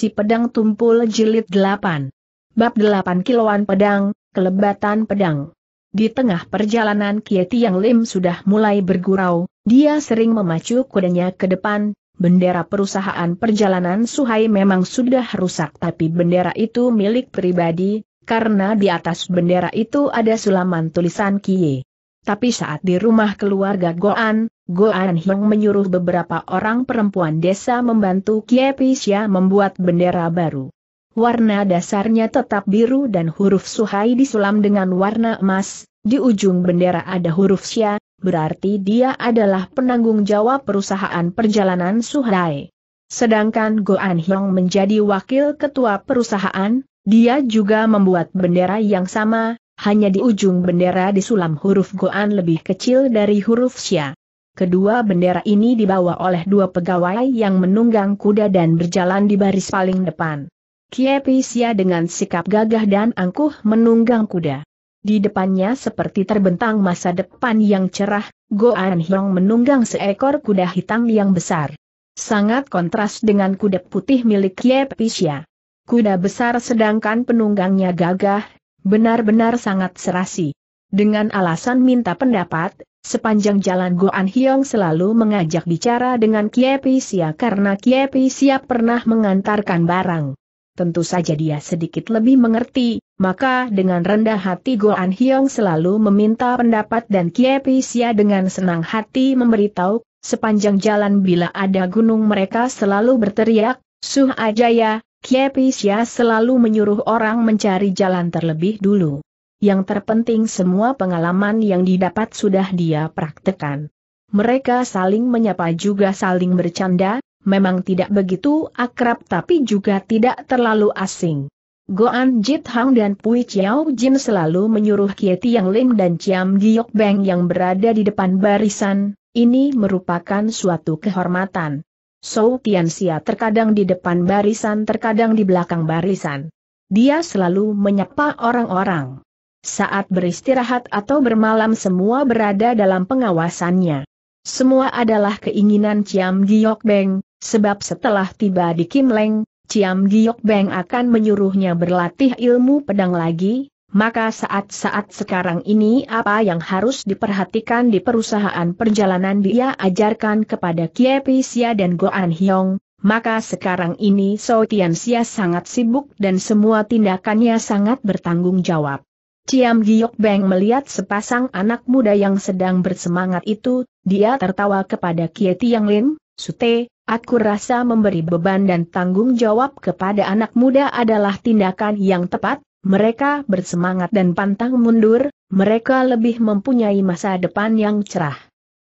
Si Pedang Tumpul Jilid 8 Bab 8 Kiloan Pedang, Kelebatan Pedang Di tengah perjalanan Kieti Yang Lim sudah mulai bergurau, dia sering memacu kudanya ke depan, bendera perusahaan perjalanan Suhai memang sudah rusak tapi bendera itu milik pribadi, karena di atas bendera itu ada sulaman tulisan Kie. Tapi saat di rumah keluarga Goan, Goan Hyung menyuruh beberapa orang perempuan desa membantu Pisya membuat bendera baru. Warna dasarnya tetap biru dan huruf Suhai disulam dengan warna emas, di ujung bendera ada huruf Sya, berarti dia adalah penanggung jawab perusahaan perjalanan Suhai. Sedangkan Goan Hyung menjadi wakil ketua perusahaan, dia juga membuat bendera yang sama, hanya di ujung bendera disulam huruf Goan lebih kecil dari huruf Xia. Kedua bendera ini dibawa oleh dua pegawai yang menunggang kuda dan berjalan di baris paling depan. Kiepisia dengan sikap gagah dan angkuh menunggang kuda. Di depannya seperti terbentang masa depan yang cerah, Goan Hyong menunggang seekor kuda hitam yang besar. Sangat kontras dengan kuda putih milik Kiepisia. Kuda besar sedangkan penunggangnya gagah, benar-benar sangat serasi. Dengan alasan minta pendapat, Sepanjang jalan Goan Hyong selalu mengajak bicara dengan Kiepi Sia karena Kiepi Sia pernah mengantarkan barang. Tentu saja dia sedikit lebih mengerti, maka dengan rendah hati Goan Hyong selalu meminta pendapat dan Kiepi Sia dengan senang hati memberitahu, sepanjang jalan bila ada gunung mereka selalu berteriak, Suh Ajaya, Kiepi Sia selalu menyuruh orang mencari jalan terlebih dulu yang terpenting semua pengalaman yang didapat sudah dia praktekan. Mereka saling menyapa juga saling bercanda, memang tidak begitu akrab tapi juga tidak terlalu asing. Goan Jit Hang dan Pui Chiao Jin selalu menyuruh Kieti Yang Lim dan Chiam Giok Beng yang berada di depan barisan, ini merupakan suatu kehormatan. Sou Tianxia terkadang di depan barisan terkadang di belakang barisan. Dia selalu menyapa orang-orang saat beristirahat atau bermalam semua berada dalam pengawasannya. Semua adalah keinginan Ciam Giok Beng, sebab setelah tiba di Kim Leng, Ciam Giok Beng akan menyuruhnya berlatih ilmu pedang lagi, maka saat-saat sekarang ini apa yang harus diperhatikan di perusahaan perjalanan dia ajarkan kepada Kiepi Sia dan Goan Hyong, maka sekarang ini So Tian Sia sangat sibuk dan semua tindakannya sangat bertanggung jawab. Ciam Giok Beng melihat sepasang anak muda yang sedang bersemangat itu, dia tertawa kepada Kie Tiang Lin, Sute, aku rasa memberi beban dan tanggung jawab kepada anak muda adalah tindakan yang tepat, mereka bersemangat dan pantang mundur, mereka lebih mempunyai masa depan yang cerah.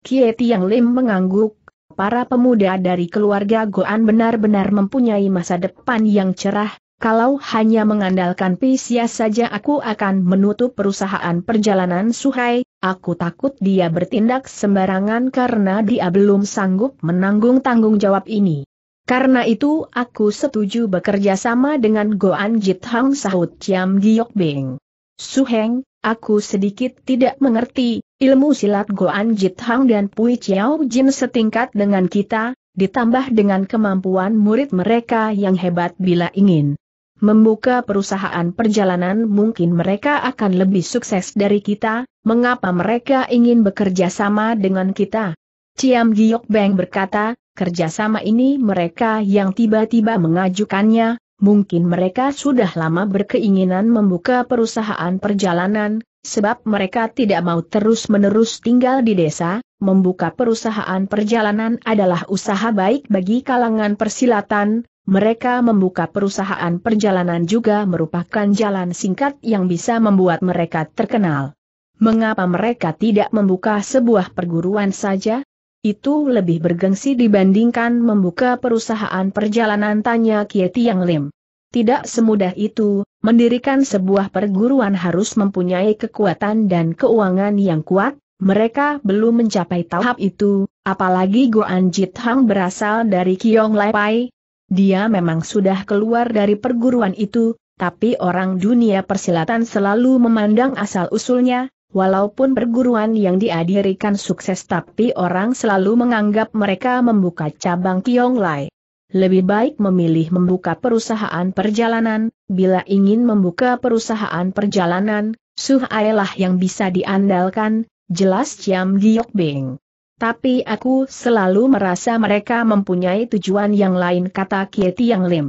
Kie Tiang Lim mengangguk, para pemuda dari keluarga Goan benar-benar mempunyai masa depan yang cerah, kalau hanya mengandalkan Pisia saja aku akan menutup perusahaan perjalanan Suhai, aku takut dia bertindak sembarangan karena dia belum sanggup menanggung tanggung jawab ini. Karena itu aku setuju bekerja sama dengan Goan Jit Hang sahut Chiam Giok Beng. Suheng, aku sedikit tidak mengerti, ilmu silat Goan Jit Hang dan Pui Chiao Jin setingkat dengan kita, ditambah dengan kemampuan murid mereka yang hebat bila ingin membuka perusahaan perjalanan mungkin mereka akan lebih sukses dari kita, mengapa mereka ingin bekerja sama dengan kita? Ciam Giok Beng berkata, kerjasama ini mereka yang tiba-tiba mengajukannya, mungkin mereka sudah lama berkeinginan membuka perusahaan perjalanan, sebab mereka tidak mau terus-menerus tinggal di desa, membuka perusahaan perjalanan adalah usaha baik bagi kalangan persilatan, mereka membuka perusahaan perjalanan juga merupakan jalan singkat yang bisa membuat mereka terkenal. Mengapa mereka tidak membuka sebuah perguruan saja? Itu lebih bergengsi dibandingkan membuka perusahaan perjalanan tanya Kieti Yang Lim. Tidak semudah itu, mendirikan sebuah perguruan harus mempunyai kekuatan dan keuangan yang kuat, mereka belum mencapai tahap itu, apalagi Goan Jithang berasal dari Kiong Lai Pai. Dia memang sudah keluar dari perguruan itu, tapi orang dunia persilatan selalu memandang asal-usulnya, walaupun perguruan yang diadirikan sukses tapi orang selalu menganggap mereka membuka cabang Kiong Lai lebih baik memilih membuka perusahaan perjalanan, bila ingin membuka perusahaan perjalanan, Suhailah yang bisa diandalkan, jelas Ciam Giok Beng. Tapi aku selalu merasa mereka mempunyai tujuan yang lain kata Kieti Yang Lim.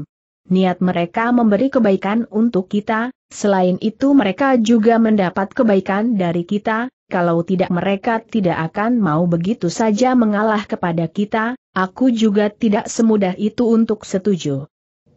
Niat mereka memberi kebaikan untuk kita, selain itu mereka juga mendapat kebaikan dari kita, kalau tidak mereka tidak akan mau begitu saja mengalah kepada kita, aku juga tidak semudah itu untuk setuju.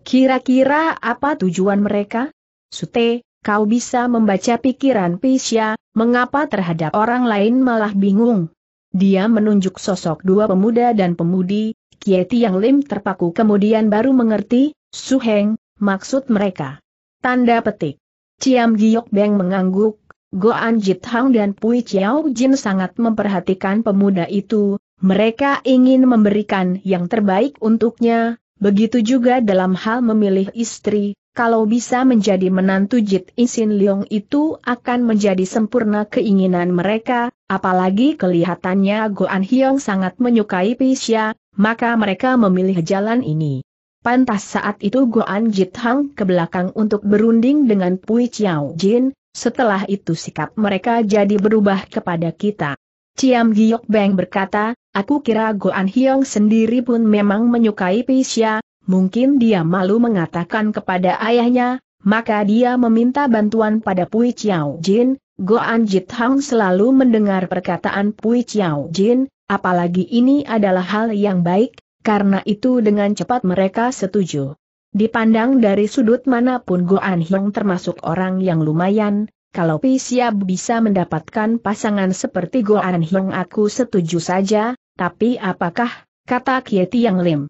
Kira-kira apa tujuan mereka? Sute, kau bisa membaca pikiran Pisya, mengapa terhadap orang lain malah bingung? Dia menunjuk sosok dua pemuda dan pemudi, Kieti yang Lim terpaku kemudian baru mengerti, Suheng, maksud mereka. Tanda petik. Ciam Giok Beng mengangguk, Goan Hang dan Pui Chiao Jin sangat memperhatikan pemuda itu, mereka ingin memberikan yang terbaik untuknya, begitu juga dalam hal memilih istri, kalau bisa menjadi menantu Jit Isin Leong itu akan menjadi sempurna keinginan mereka, apalagi kelihatannya Goan Hyong sangat menyukai Pisha. maka mereka memilih jalan ini. Pantas saat itu Goan Hang ke belakang untuk berunding dengan Pui Chiao Jin, setelah itu sikap mereka jadi berubah kepada kita. Ciam Giok Beng berkata, aku kira Goan Hyong sendiri pun memang menyukai Pisya, mungkin dia malu mengatakan kepada ayahnya, maka dia meminta bantuan pada Pui Chiao Jin, Goan Jit Hang selalu mendengar perkataan Pui Chiao Jin, apalagi ini adalah hal yang baik, karena itu dengan cepat mereka setuju. Dipandang dari sudut manapun Goan Hyong termasuk orang yang lumayan, kalau siap bisa mendapatkan pasangan seperti Goan Hyong aku setuju saja, tapi apakah, kata Kieti Yang Lim.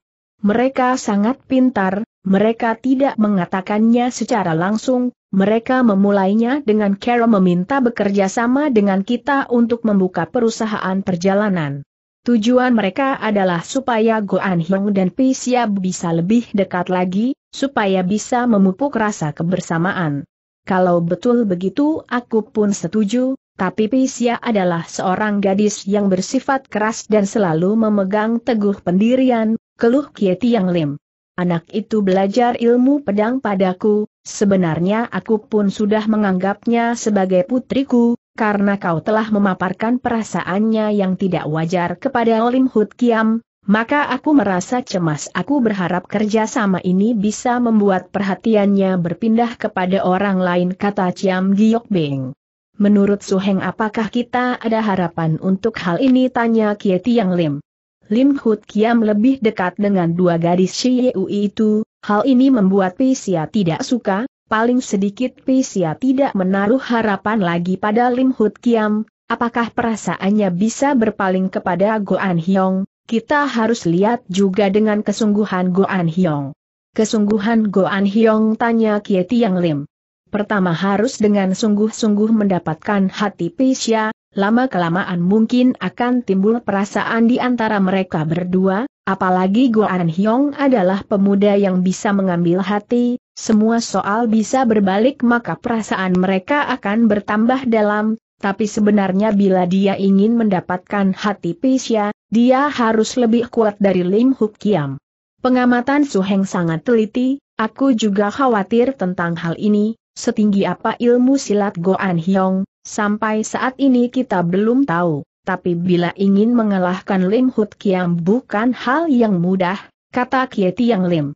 Mereka sangat pintar, mereka tidak mengatakannya secara langsung, mereka memulainya dengan Carol meminta bekerja sama dengan kita untuk membuka perusahaan perjalanan. Tujuan mereka adalah supaya Goan Hyung dan Pisia bisa lebih dekat lagi, supaya bisa memupuk rasa kebersamaan. Kalau betul begitu aku pun setuju, tapi Pisia adalah seorang gadis yang bersifat keras dan selalu memegang teguh pendirian, keluh Kieti Yang Lim. Anak itu belajar ilmu pedang padaku, sebenarnya aku pun sudah menganggapnya sebagai putriku, karena kau telah memaparkan perasaannya yang tidak wajar kepada Lim Hut Kiam, maka aku merasa cemas aku berharap kerjasama ini bisa membuat perhatiannya berpindah kepada orang lain kata Ciam Giok Beng. Menurut Suheng apakah kita ada harapan untuk hal ini tanya Kieti Yang Lim. Lim Hut Kiam lebih dekat dengan dua gadis Shiyu itu, hal ini membuat Pisia tidak suka, Paling sedikit Pisia tidak menaruh harapan lagi pada Lim Hut Kiam, apakah perasaannya bisa berpaling kepada Goan Hyong, kita harus lihat juga dengan kesungguhan Goan Hyong. Kesungguhan Goan Hyong tanya Kie Tiang Lim. Pertama harus dengan sungguh-sungguh mendapatkan hati Pisia, lama-kelamaan mungkin akan timbul perasaan di antara mereka berdua, apalagi Goan Hyong adalah pemuda yang bisa mengambil hati, semua soal bisa berbalik maka perasaan mereka akan bertambah dalam, tapi sebenarnya bila dia ingin mendapatkan hati Pisya, dia harus lebih kuat dari Lim Huk Kiam. Pengamatan Su Heng sangat teliti, aku juga khawatir tentang hal ini, setinggi apa ilmu silat Goan Hyong, sampai saat ini kita belum tahu. Tapi bila ingin mengalahkan Lim Hut Kiam bukan hal yang mudah, kata Kieti Yang Lim.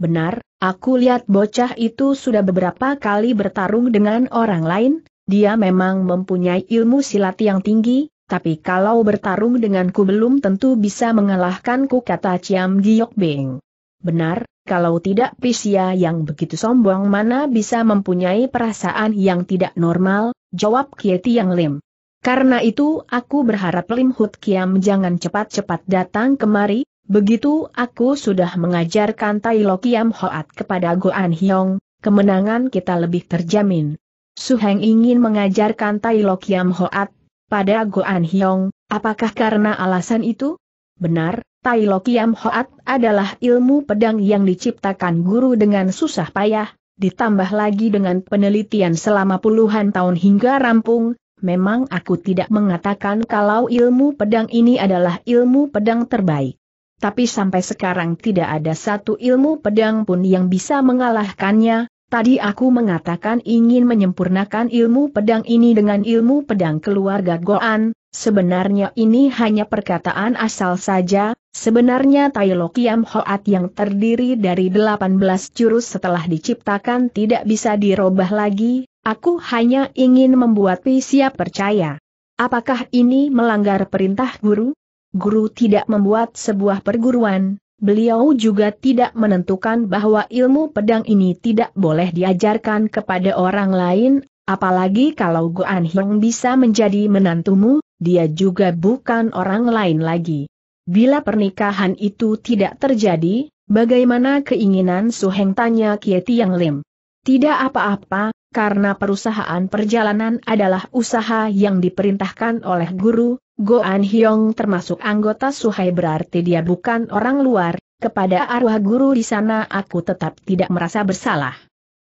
Benar, Aku lihat bocah itu sudah beberapa kali bertarung dengan orang lain, dia memang mempunyai ilmu silat yang tinggi, tapi kalau bertarung denganku belum tentu bisa mengalahkanku kata Ciam Giok Beng. Benar, kalau tidak Pisia yang begitu sombong mana bisa mempunyai perasaan yang tidak normal, jawab Kieti Yang Lim. Karena itu aku berharap Lim Hut Kiam jangan cepat-cepat datang kemari, Begitu aku sudah mengajarkan Tai Lo Kiam Hoat kepada Goan Hyong, kemenangan kita lebih terjamin. Su Suheng ingin mengajarkan Tai Lo Kiam Hoat pada Goan Hyong, apakah karena alasan itu? Benar, Tai Lo Kiam Hoat adalah ilmu pedang yang diciptakan guru dengan susah payah, ditambah lagi dengan penelitian selama puluhan tahun hingga rampung, memang aku tidak mengatakan kalau ilmu pedang ini adalah ilmu pedang terbaik tapi sampai sekarang tidak ada satu ilmu pedang pun yang bisa mengalahkannya. Tadi aku mengatakan ingin menyempurnakan ilmu pedang ini dengan ilmu pedang keluarga Goan, sebenarnya ini hanya perkataan asal saja, sebenarnya Tai Lokiam Hoat yang terdiri dari 18 jurus setelah diciptakan tidak bisa dirobah lagi, aku hanya ingin membuat siap percaya. Apakah ini melanggar perintah guru? guru tidak membuat sebuah perguruan, beliau juga tidak menentukan bahwa ilmu pedang ini tidak boleh diajarkan kepada orang lain, apalagi kalau Guan Hong bisa menjadi menantumu, dia juga bukan orang lain lagi. Bila pernikahan itu tidak terjadi, bagaimana keinginan Su tanya Kieti Yang Lim? Tidak apa-apa, karena perusahaan perjalanan adalah usaha yang diperintahkan oleh guru, Go An Hyong termasuk anggota Suhai berarti dia bukan orang luar, kepada arwah guru di sana aku tetap tidak merasa bersalah.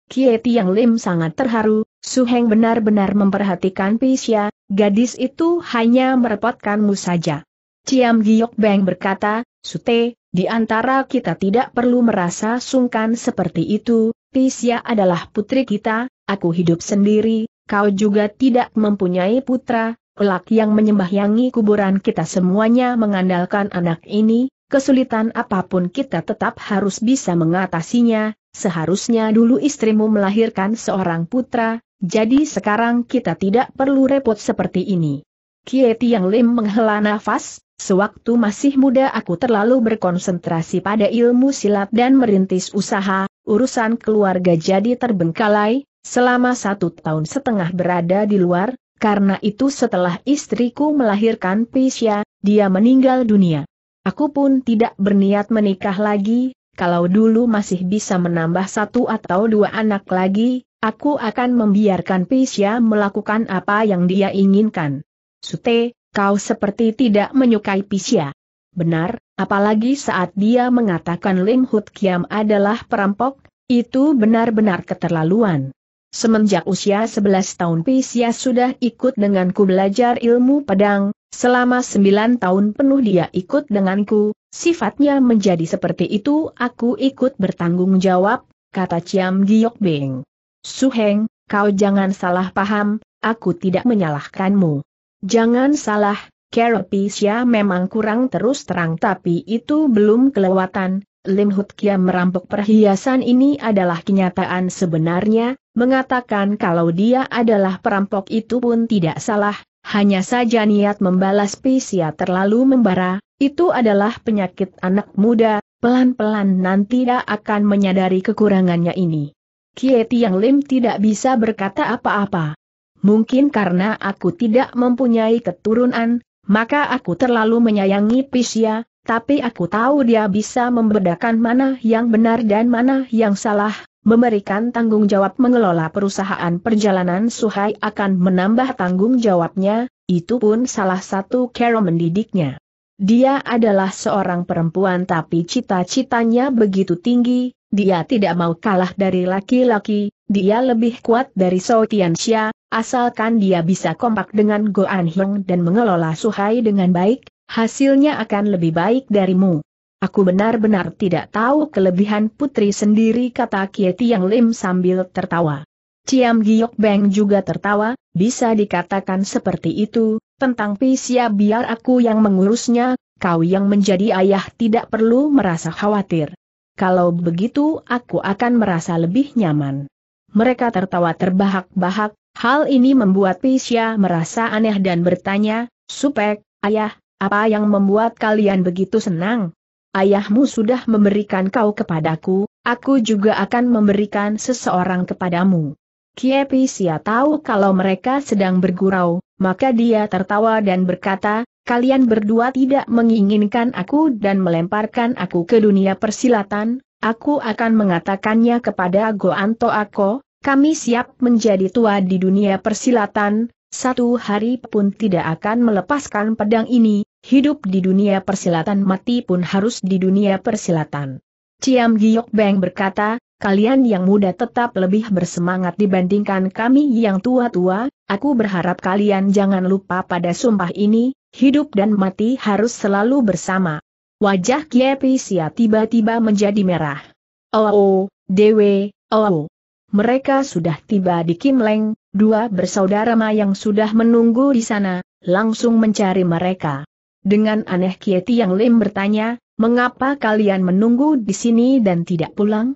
Kie Tiang Lim sangat terharu, Suheng benar-benar memperhatikan Pisya, gadis itu hanya merepotkanmu saja. Ciam Giok Beng berkata, Sute, di antara kita tidak perlu merasa sungkan seperti itu, Tisia adalah putri kita, aku hidup sendiri, kau juga tidak mempunyai putra, kelak yang menyembahyangi kuburan kita semuanya mengandalkan anak ini, kesulitan apapun kita tetap harus bisa mengatasinya, seharusnya dulu istrimu melahirkan seorang putra, jadi sekarang kita tidak perlu repot seperti ini. Kieti Yang Lim menghela nafas, sewaktu masih muda aku terlalu berkonsentrasi pada ilmu silat dan merintis usaha, urusan keluarga jadi terbengkalai, selama satu tahun setengah berada di luar, karena itu setelah istriku melahirkan Pisya, dia meninggal dunia. Aku pun tidak berniat menikah lagi, kalau dulu masih bisa menambah satu atau dua anak lagi, aku akan membiarkan Pisya melakukan apa yang dia inginkan. Sute, kau seperti tidak menyukai Pisya. Benar, Apalagi saat dia mengatakan Ling Hut Kiam adalah perampok, itu benar-benar keterlaluan. Semenjak usia 11 tahun Pisia sudah ikut denganku belajar ilmu pedang, selama 9 tahun penuh dia ikut denganku, sifatnya menjadi seperti itu aku ikut bertanggung jawab, kata Ciam Giok Beng. Suheng, kau jangan salah paham, aku tidak menyalahkanmu. Jangan salah, Carapacia memang kurang terus terang tapi itu belum kelewatan, Lim Hut Kia merampok perhiasan ini adalah kenyataan sebenarnya, mengatakan kalau dia adalah perampok itu pun tidak salah, hanya saja niat membalas Pisya terlalu membara, itu adalah penyakit anak muda, pelan-pelan nanti dia akan menyadari kekurangannya ini. Kieti yang Lim tidak bisa berkata apa-apa. Mungkin karena aku tidak mempunyai keturunan, maka aku terlalu menyayangi Pisya, tapi aku tahu dia bisa membedakan mana yang benar dan mana yang salah, memberikan tanggung jawab mengelola perusahaan perjalanan Suhai akan menambah tanggung jawabnya, itu pun salah satu cara mendidiknya. Dia adalah seorang perempuan tapi cita-citanya begitu tinggi, dia tidak mau kalah dari laki-laki, dia lebih kuat dari Tian Xia, asalkan dia bisa kompak dengan Go Goan Hyung dan mengelola Suhai dengan baik, hasilnya akan lebih baik darimu. Aku benar-benar tidak tahu kelebihan putri sendiri kata Kieti Yang Lim sambil tertawa. Ciam Giok Beng juga tertawa, bisa dikatakan seperti itu, tentang Pisia biar aku yang mengurusnya, kau yang menjadi ayah tidak perlu merasa khawatir. Kalau begitu aku akan merasa lebih nyaman. Mereka tertawa terbahak-bahak, hal ini membuat Pisya merasa aneh dan bertanya, Supek, ayah, apa yang membuat kalian begitu senang? Ayahmu sudah memberikan kau kepadaku, aku juga akan memberikan seseorang kepadamu. Kie Pisya tahu kalau mereka sedang bergurau, maka dia tertawa dan berkata, kalian berdua tidak menginginkan aku dan melemparkan aku ke dunia persilatan, aku akan mengatakannya kepada Goanto Ako, kami siap menjadi tua di dunia persilatan, satu hari pun tidak akan melepaskan pedang ini, hidup di dunia persilatan mati pun harus di dunia persilatan. Ciam Giok Beng berkata, kalian yang muda tetap lebih bersemangat dibandingkan kami yang tua-tua, aku berharap kalian jangan lupa pada sumpah ini, hidup dan mati harus selalu bersama. Wajah Kiepisia tiba-tiba menjadi merah. Oh, oh Dewe, oh, oh. Mereka sudah tiba di Kim Leng. dua bersaudara Ma yang sudah menunggu di sana, langsung mencari mereka. Dengan aneh Kieti yang Lim bertanya, mengapa kalian menunggu di sini dan tidak pulang?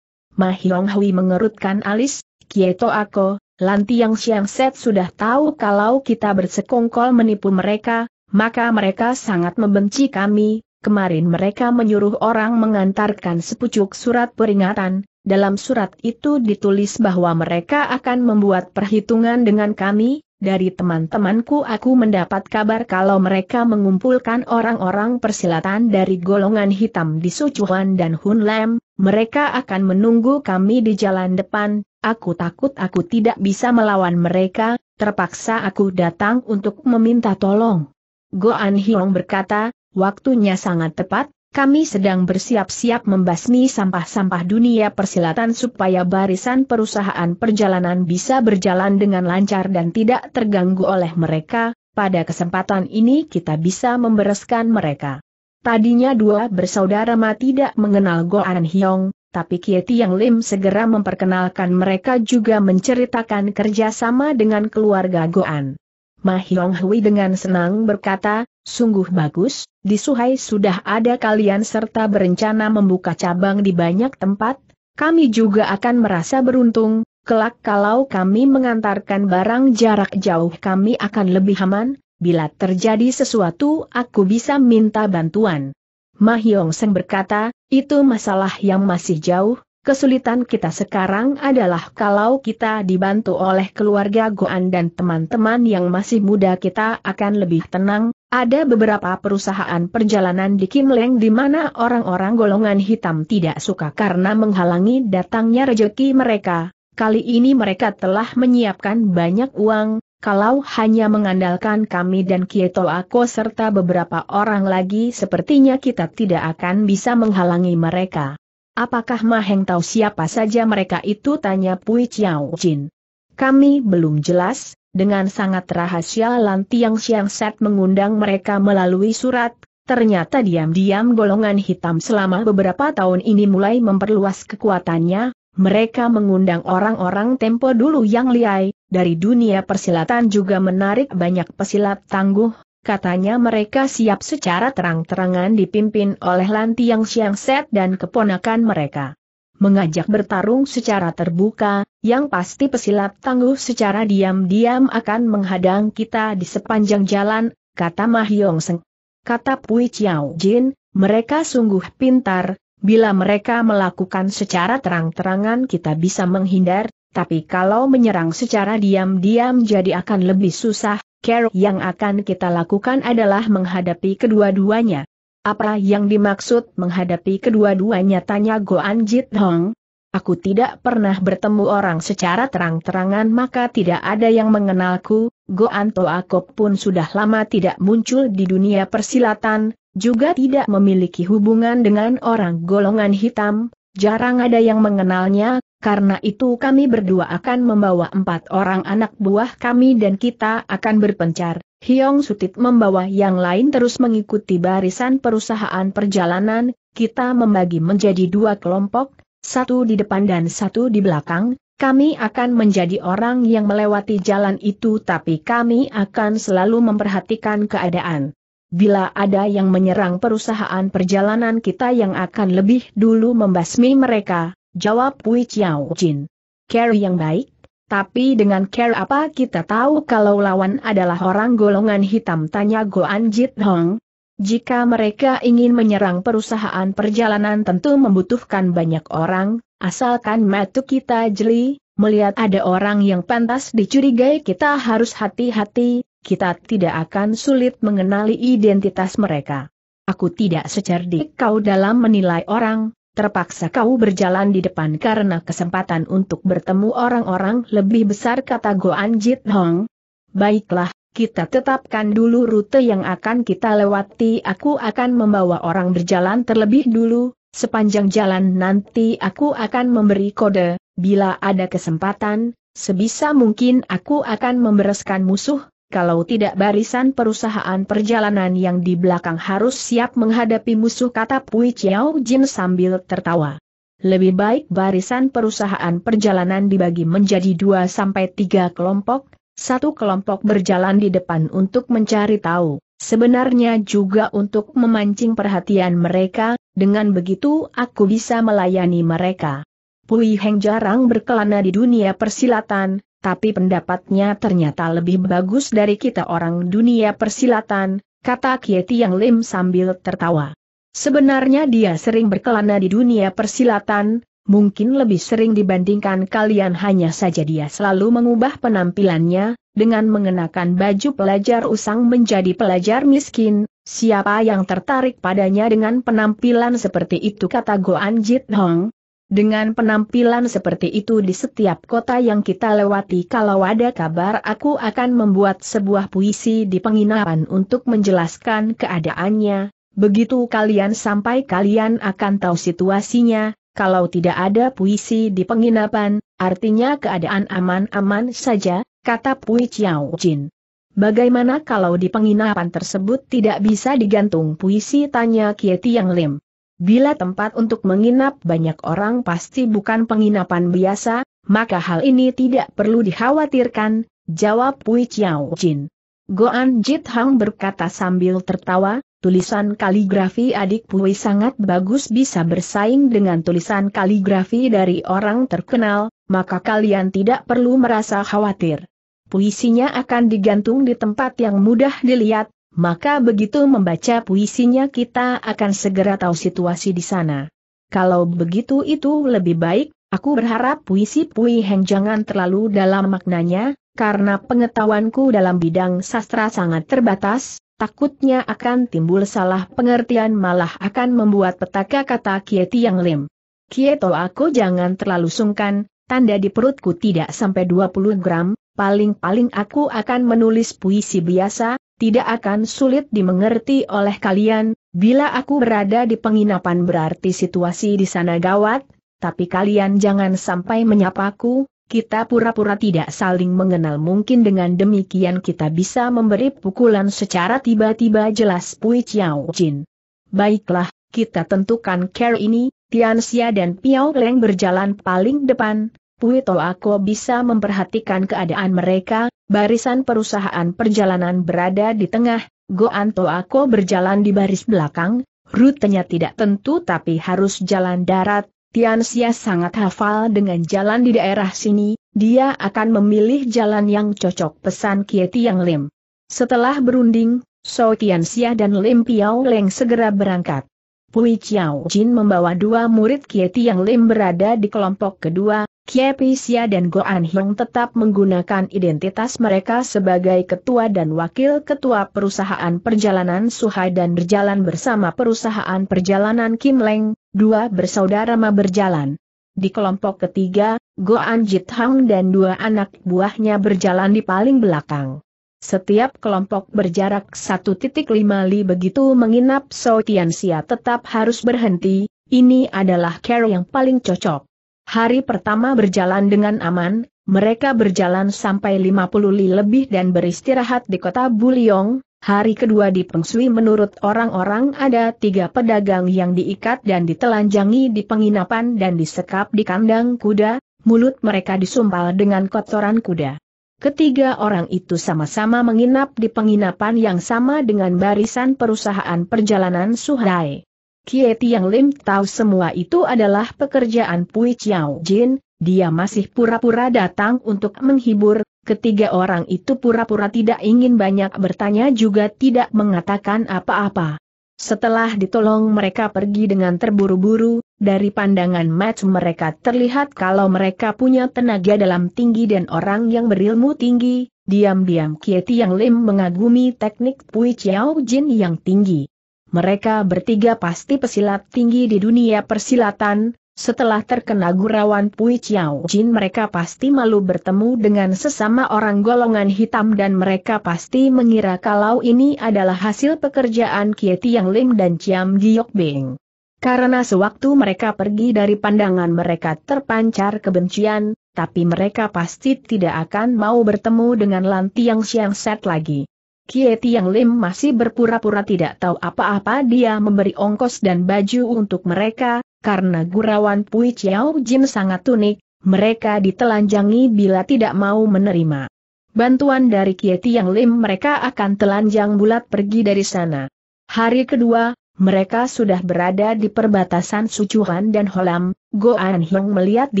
Ma Hui mengerutkan alis, Kieto Ako, Lanti yang Siang Set sudah tahu kalau kita bersekongkol menipu mereka, maka mereka sangat membenci kami. Kemarin mereka menyuruh orang mengantarkan sepucuk surat peringatan, dalam surat itu ditulis bahwa mereka akan membuat perhitungan dengan kami, dari teman-temanku aku mendapat kabar kalau mereka mengumpulkan orang-orang persilatan dari golongan hitam di Sucuan dan Hunlem, mereka akan menunggu kami di jalan depan, aku takut aku tidak bisa melawan mereka, terpaksa aku datang untuk meminta tolong. Go An Hiong berkata, waktunya sangat tepat, kami sedang bersiap-siap membasmi sampah-sampah dunia persilatan supaya barisan perusahaan perjalanan bisa berjalan dengan lancar dan tidak terganggu oleh mereka, pada kesempatan ini kita bisa membereskan mereka. Tadinya dua bersaudara Ma tidak mengenal Go An Hiong, tapi Kie Tiang Lim segera memperkenalkan mereka juga menceritakan kerjasama dengan keluarga Go An. Mahiong Hui dengan senang berkata, sungguh bagus, di Suhai sudah ada kalian serta berencana membuka cabang di banyak tempat, kami juga akan merasa beruntung, kelak kalau kami mengantarkan barang jarak jauh kami akan lebih aman, bila terjadi sesuatu aku bisa minta bantuan. Mahiong Seng berkata, itu masalah yang masih jauh, kesulitan kita sekarang adalah kalau kita dibantu oleh keluarga Goan dan teman-teman yang masih muda kita akan lebih tenang, ada beberapa perusahaan perjalanan di Kimleng di mana orang-orang golongan hitam tidak suka karena menghalangi datangnya rejeki mereka. Kali ini mereka telah menyiapkan banyak uang, kalau hanya mengandalkan kami dan Kieto Ako serta beberapa orang lagi sepertinya kita tidak akan bisa menghalangi mereka. Apakah Maheng tahu siapa saja mereka itu? Tanya Pui Chiao Jin. Kami belum jelas, dengan sangat rahasia Lantiang Siang Set mengundang mereka melalui surat, ternyata diam-diam golongan hitam selama beberapa tahun ini mulai memperluas kekuatannya, mereka mengundang orang-orang tempo dulu yang liai, dari dunia persilatan juga menarik banyak pesilat tangguh, katanya mereka siap secara terang-terangan dipimpin oleh Lantiang Siang Set dan keponakan mereka. Mengajak bertarung secara terbuka, yang pasti pesilat tangguh secara diam-diam akan menghadang kita di sepanjang jalan, kata Mahyong Seng. Kata Pui Chiao Jin, mereka sungguh pintar, bila mereka melakukan secara terang-terangan kita bisa menghindar, tapi kalau menyerang secara diam-diam jadi akan lebih susah, care yang akan kita lakukan adalah menghadapi kedua-duanya. Apa yang dimaksud menghadapi kedua-duanya tanya Goan Jit Hong? Aku tidak pernah bertemu orang secara terang-terangan maka tidak ada yang mengenalku, Goan Toakop pun sudah lama tidak muncul di dunia persilatan, juga tidak memiliki hubungan dengan orang golongan hitam, Jarang ada yang mengenalnya, karena itu kami berdua akan membawa empat orang anak buah kami dan kita akan berpencar. Hyong Sutit membawa yang lain terus mengikuti barisan perusahaan perjalanan, kita membagi menjadi dua kelompok, satu di depan dan satu di belakang, kami akan menjadi orang yang melewati jalan itu tapi kami akan selalu memperhatikan keadaan. Bila ada yang menyerang perusahaan perjalanan kita yang akan lebih dulu membasmi mereka, jawab Wei Chiao Jin. Care yang baik, tapi dengan care apa kita tahu kalau lawan adalah orang golongan hitam tanya Goan Jit Hong. Jika mereka ingin menyerang perusahaan perjalanan tentu membutuhkan banyak orang, asalkan matu kita jeli, melihat ada orang yang pantas dicurigai kita harus hati-hati, kita tidak akan sulit mengenali identitas mereka. Aku tidak secerdik kau dalam menilai orang, terpaksa kau berjalan di depan karena kesempatan untuk bertemu orang-orang lebih besar kata Goan Jit Hong. Baiklah, kita tetapkan dulu rute yang akan kita lewati. Aku akan membawa orang berjalan terlebih dulu. Sepanjang jalan nanti aku akan memberi kode bila ada kesempatan, sebisa mungkin aku akan membereskan musuh, kalau tidak barisan perusahaan perjalanan yang di belakang harus siap menghadapi musuh kata Pui Chiao Jin sambil tertawa. Lebih baik barisan perusahaan perjalanan dibagi menjadi dua sampai tiga kelompok, satu kelompok berjalan di depan untuk mencari tahu, sebenarnya juga untuk memancing perhatian mereka, dengan begitu aku bisa melayani mereka. Pui Heng jarang berkelana di dunia persilatan, tapi pendapatnya ternyata lebih bagus dari kita orang dunia persilatan, kata Kieti yang Lim sambil tertawa. Sebenarnya dia sering berkelana di dunia persilatan, mungkin lebih sering dibandingkan kalian hanya saja dia selalu mengubah penampilannya, dengan mengenakan baju pelajar usang menjadi pelajar miskin, siapa yang tertarik padanya dengan penampilan seperti itu kata Goan Jit Hong, dengan penampilan seperti itu di setiap kota yang kita lewati kalau ada kabar aku akan membuat sebuah puisi di penginapan untuk menjelaskan keadaannya, begitu kalian sampai kalian akan tahu situasinya, kalau tidak ada puisi di penginapan, artinya keadaan aman-aman saja, kata Pui Chiao Jin. Bagaimana kalau di penginapan tersebut tidak bisa digantung puisi tanya Kieti Yang Lim? Bila tempat untuk menginap banyak orang pasti bukan penginapan biasa, maka hal ini tidak perlu dikhawatirkan, jawab Pui Chiao Jin. Goan Jit Hang berkata sambil tertawa, tulisan kaligrafi adik Pui sangat bagus bisa bersaing dengan tulisan kaligrafi dari orang terkenal, maka kalian tidak perlu merasa khawatir puisinya akan digantung di tempat yang mudah dilihat, maka begitu membaca puisinya kita akan segera tahu situasi di sana. Kalau begitu itu lebih baik, aku berharap puisi Pui Heng jangan terlalu dalam maknanya, karena pengetahuanku dalam bidang sastra sangat terbatas, takutnya akan timbul salah pengertian malah akan membuat petaka kata Kieti yang lim. Kieto aku jangan terlalu sungkan, tanda di perutku tidak sampai 20 gram, paling-paling aku akan menulis puisi biasa, tidak akan sulit dimengerti oleh kalian, bila aku berada di penginapan berarti situasi di sana gawat, tapi kalian jangan sampai menyapaku, kita pura-pura tidak saling mengenal mungkin dengan demikian kita bisa memberi pukulan secara tiba-tiba jelas Pui Chiao Jin. Baiklah, kita tentukan care ini, Tianxia dan Piao Leng berjalan paling depan, Pui aku bisa memperhatikan keadaan mereka, Barisan perusahaan perjalanan berada di tengah, Goan Toako berjalan di baris belakang, rutenya tidak tentu tapi harus jalan darat, Tian Xia sangat hafal dengan jalan di daerah sini, dia akan memilih jalan yang cocok pesan Kieti Yang Lim. Setelah berunding, So Tian Xia dan Lim Piao Leng segera berangkat. Pui Chiao Jin membawa dua murid Kieti Yang Lim berada di kelompok kedua, Kiepisia dan Goan Hyong tetap menggunakan identitas mereka sebagai ketua dan wakil ketua perusahaan perjalanan Suhai dan berjalan bersama perusahaan perjalanan Kim Leng, dua bersaudara ma berjalan. Di kelompok ketiga, Goan Jit Hang dan dua anak buahnya berjalan di paling belakang. Setiap kelompok berjarak 1.5 li begitu menginap So Tianxia tetap harus berhenti, ini adalah care yang paling cocok. Hari pertama berjalan dengan aman, mereka berjalan sampai 50 li lebih dan beristirahat di kota Buliong. Hari kedua di Pengsui menurut orang-orang ada tiga pedagang yang diikat dan ditelanjangi di penginapan dan disekap di kandang kuda, mulut mereka disumpal dengan kotoran kuda. Ketiga orang itu sama-sama menginap di penginapan yang sama dengan barisan perusahaan perjalanan Suhai. Kie Tiang Lim tahu semua itu adalah pekerjaan Pui Chiao Jin, dia masih pura-pura datang untuk menghibur, ketiga orang itu pura-pura tidak ingin banyak bertanya juga tidak mengatakan apa-apa. Setelah ditolong mereka pergi dengan terburu-buru, dari pandangan match mereka terlihat kalau mereka punya tenaga dalam tinggi dan orang yang berilmu tinggi, diam-diam Kie Tiang Lim mengagumi teknik Pui Chiao Jin yang tinggi mereka bertiga pasti pesilat tinggi di dunia persilatan, setelah terkena gurauan Pui Chiao Jin mereka pasti malu bertemu dengan sesama orang golongan hitam dan mereka pasti mengira kalau ini adalah hasil pekerjaan Kie Tiang Lim dan Chiam Giok Bing. Karena sewaktu mereka pergi dari pandangan mereka terpancar kebencian, tapi mereka pasti tidak akan mau bertemu dengan Lan Tiang Siang Set lagi. Kie Tiang Lim masih berpura-pura tidak tahu apa-apa dia memberi ongkos dan baju untuk mereka, karena gurawan Pui Chiao Jin sangat unik, mereka ditelanjangi bila tidak mau menerima. Bantuan dari Kie Tiang Lim mereka akan telanjang bulat pergi dari sana. Hari kedua, mereka sudah berada di perbatasan Sucuhan dan Holam, Goan Hyong melihat di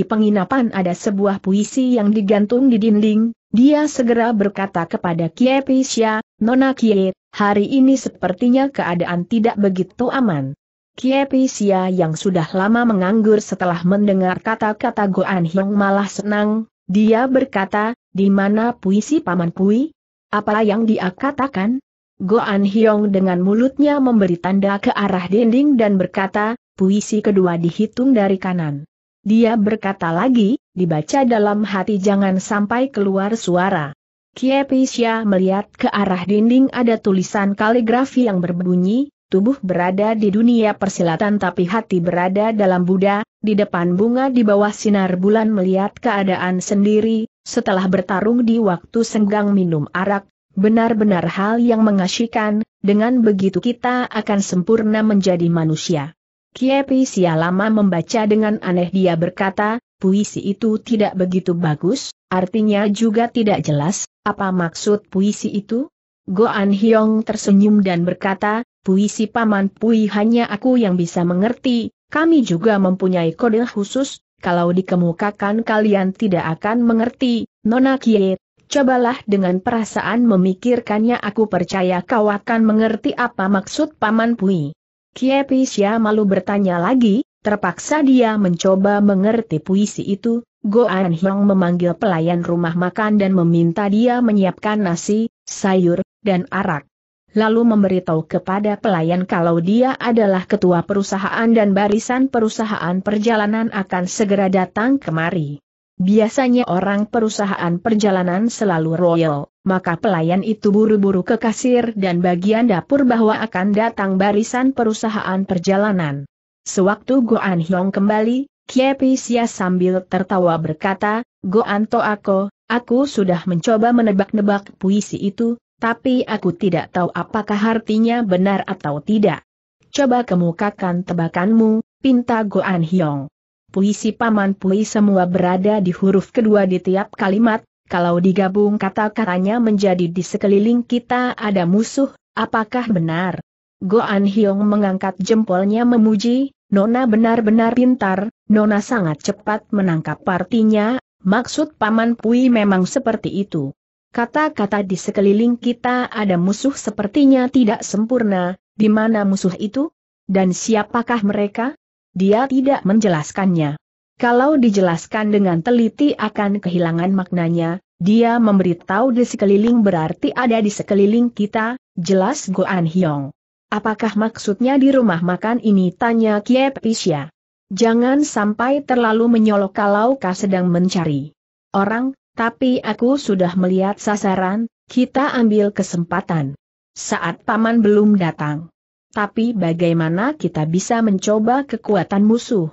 penginapan ada sebuah puisi yang digantung di dinding, dia segera berkata kepada Kie Pisya, Nona Kie, hari ini sepertinya keadaan tidak begitu aman. Kie Pisya yang sudah lama menganggur setelah mendengar kata-kata Goan Hyong malah senang, dia berkata, di mana puisi Paman Pui? Apa yang dia katakan? Goan Hyong dengan mulutnya memberi tanda ke arah dinding dan berkata, puisi kedua dihitung dari kanan. Dia berkata lagi, dibaca dalam hati jangan sampai keluar suara. Kiepisya melihat ke arah dinding ada tulisan kaligrafi yang berbunyi, tubuh berada di dunia persilatan tapi hati berada dalam Buddha, di depan bunga di bawah sinar bulan melihat keadaan sendiri, setelah bertarung di waktu senggang minum arak, benar-benar hal yang mengasyikan, dengan begitu kita akan sempurna menjadi manusia. Kiepi lama membaca dengan aneh dia berkata, puisi itu tidak begitu bagus, artinya juga tidak jelas, apa maksud puisi itu? Goan Hyong tersenyum dan berkata, puisi Paman Pui hanya aku yang bisa mengerti, kami juga mempunyai kode khusus, kalau dikemukakan kalian tidak akan mengerti, Nona Kie, cobalah dengan perasaan memikirkannya aku percaya kau akan mengerti apa maksud Paman Pui. Kie Pisya malu bertanya lagi, Terpaksa dia mencoba mengerti puisi itu, Go Goan Hyong memanggil pelayan rumah makan dan meminta dia menyiapkan nasi, sayur, dan arak. Lalu memberitahu kepada pelayan kalau dia adalah ketua perusahaan dan barisan perusahaan perjalanan akan segera datang kemari. Biasanya orang perusahaan perjalanan selalu royal, maka pelayan itu buru-buru ke kasir dan bagian dapur bahwa akan datang barisan perusahaan perjalanan. Sewaktu Goan Hyong kembali, Kiepi Sia sambil tertawa berkata, Goan To Ako, aku sudah mencoba menebak-nebak puisi itu, tapi aku tidak tahu apakah artinya benar atau tidak. Coba kemukakan tebakanmu, pinta Goan Hyong. Puisi Paman Pui semua berada di huruf kedua di tiap kalimat, kalau digabung kata-katanya menjadi di sekeliling kita ada musuh, apakah benar? Goan Hyong mengangkat jempolnya memuji, Nona benar-benar pintar, Nona sangat cepat menangkap partinya, maksud Paman Pui memang seperti itu. Kata-kata di sekeliling kita ada musuh sepertinya tidak sempurna, di mana musuh itu? Dan siapakah mereka? Dia tidak menjelaskannya. Kalau dijelaskan dengan teliti akan kehilangan maknanya, dia memberitahu di sekeliling berarti ada di sekeliling kita, jelas Goan Hyong. Apakah maksudnya di rumah makan ini? Tanya Pisya. Jangan sampai terlalu menyolok kalau kau sedang mencari orang, tapi aku sudah melihat sasaran, kita ambil kesempatan. Saat paman belum datang. Tapi bagaimana kita bisa mencoba kekuatan musuh?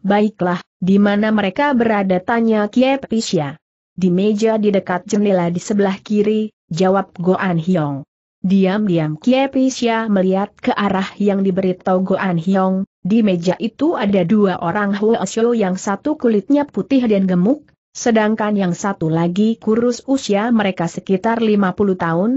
Baiklah, di mana mereka berada tanya Pisya. Di meja di dekat jendela di sebelah kiri, jawab Goan Hyong. Diam-diam Kiepisya melihat ke arah yang diberitahu Goan Hyong, di meja itu ada dua orang Huasyo yang satu kulitnya putih dan gemuk, sedangkan yang satu lagi kurus usia mereka sekitar 50 tahun.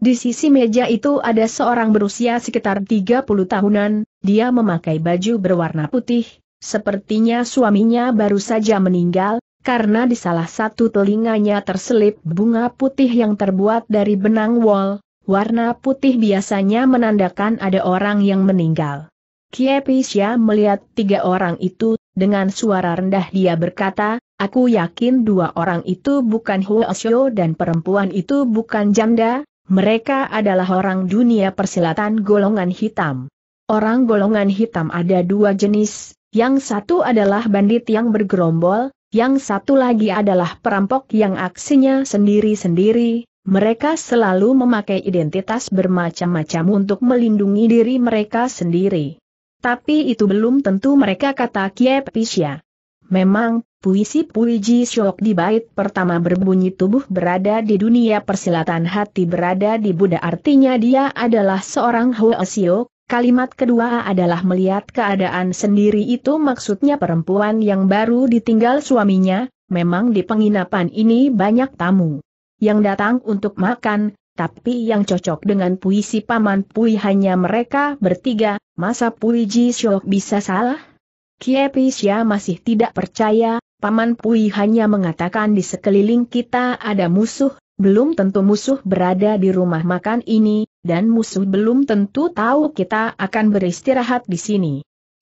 Di sisi meja itu ada seorang berusia sekitar 30 tahunan, dia memakai baju berwarna putih, sepertinya suaminya baru saja meninggal, karena di salah satu telinganya terselip bunga putih yang terbuat dari benang wol, Warna putih biasanya menandakan ada orang yang meninggal. Kiepisya melihat tiga orang itu, dengan suara rendah dia berkata, Aku yakin dua orang itu bukan Huosyo dan perempuan itu bukan janda, mereka adalah orang dunia persilatan golongan hitam. Orang golongan hitam ada dua jenis, yang satu adalah bandit yang bergerombol, yang satu lagi adalah perampok yang aksinya sendiri-sendiri, mereka selalu memakai identitas bermacam-macam untuk melindungi diri mereka sendiri. Tapi itu belum tentu mereka kata Pisya. Memang, puisi Puiji Syok di bait pertama berbunyi tubuh berada di dunia persilatan hati berada di Buddha artinya dia adalah seorang Hoesio, Kalimat kedua adalah melihat keadaan sendiri itu maksudnya perempuan yang baru ditinggal suaminya, memang di penginapan ini banyak tamu yang datang untuk makan, tapi yang cocok dengan puisi Paman Pui hanya mereka bertiga, masa Pui Ji Syok bisa salah? Xia masih tidak percaya, Paman Pui hanya mengatakan di sekeliling kita ada musuh, belum tentu musuh berada di rumah makan ini, dan musuh belum tentu tahu kita akan beristirahat di sini.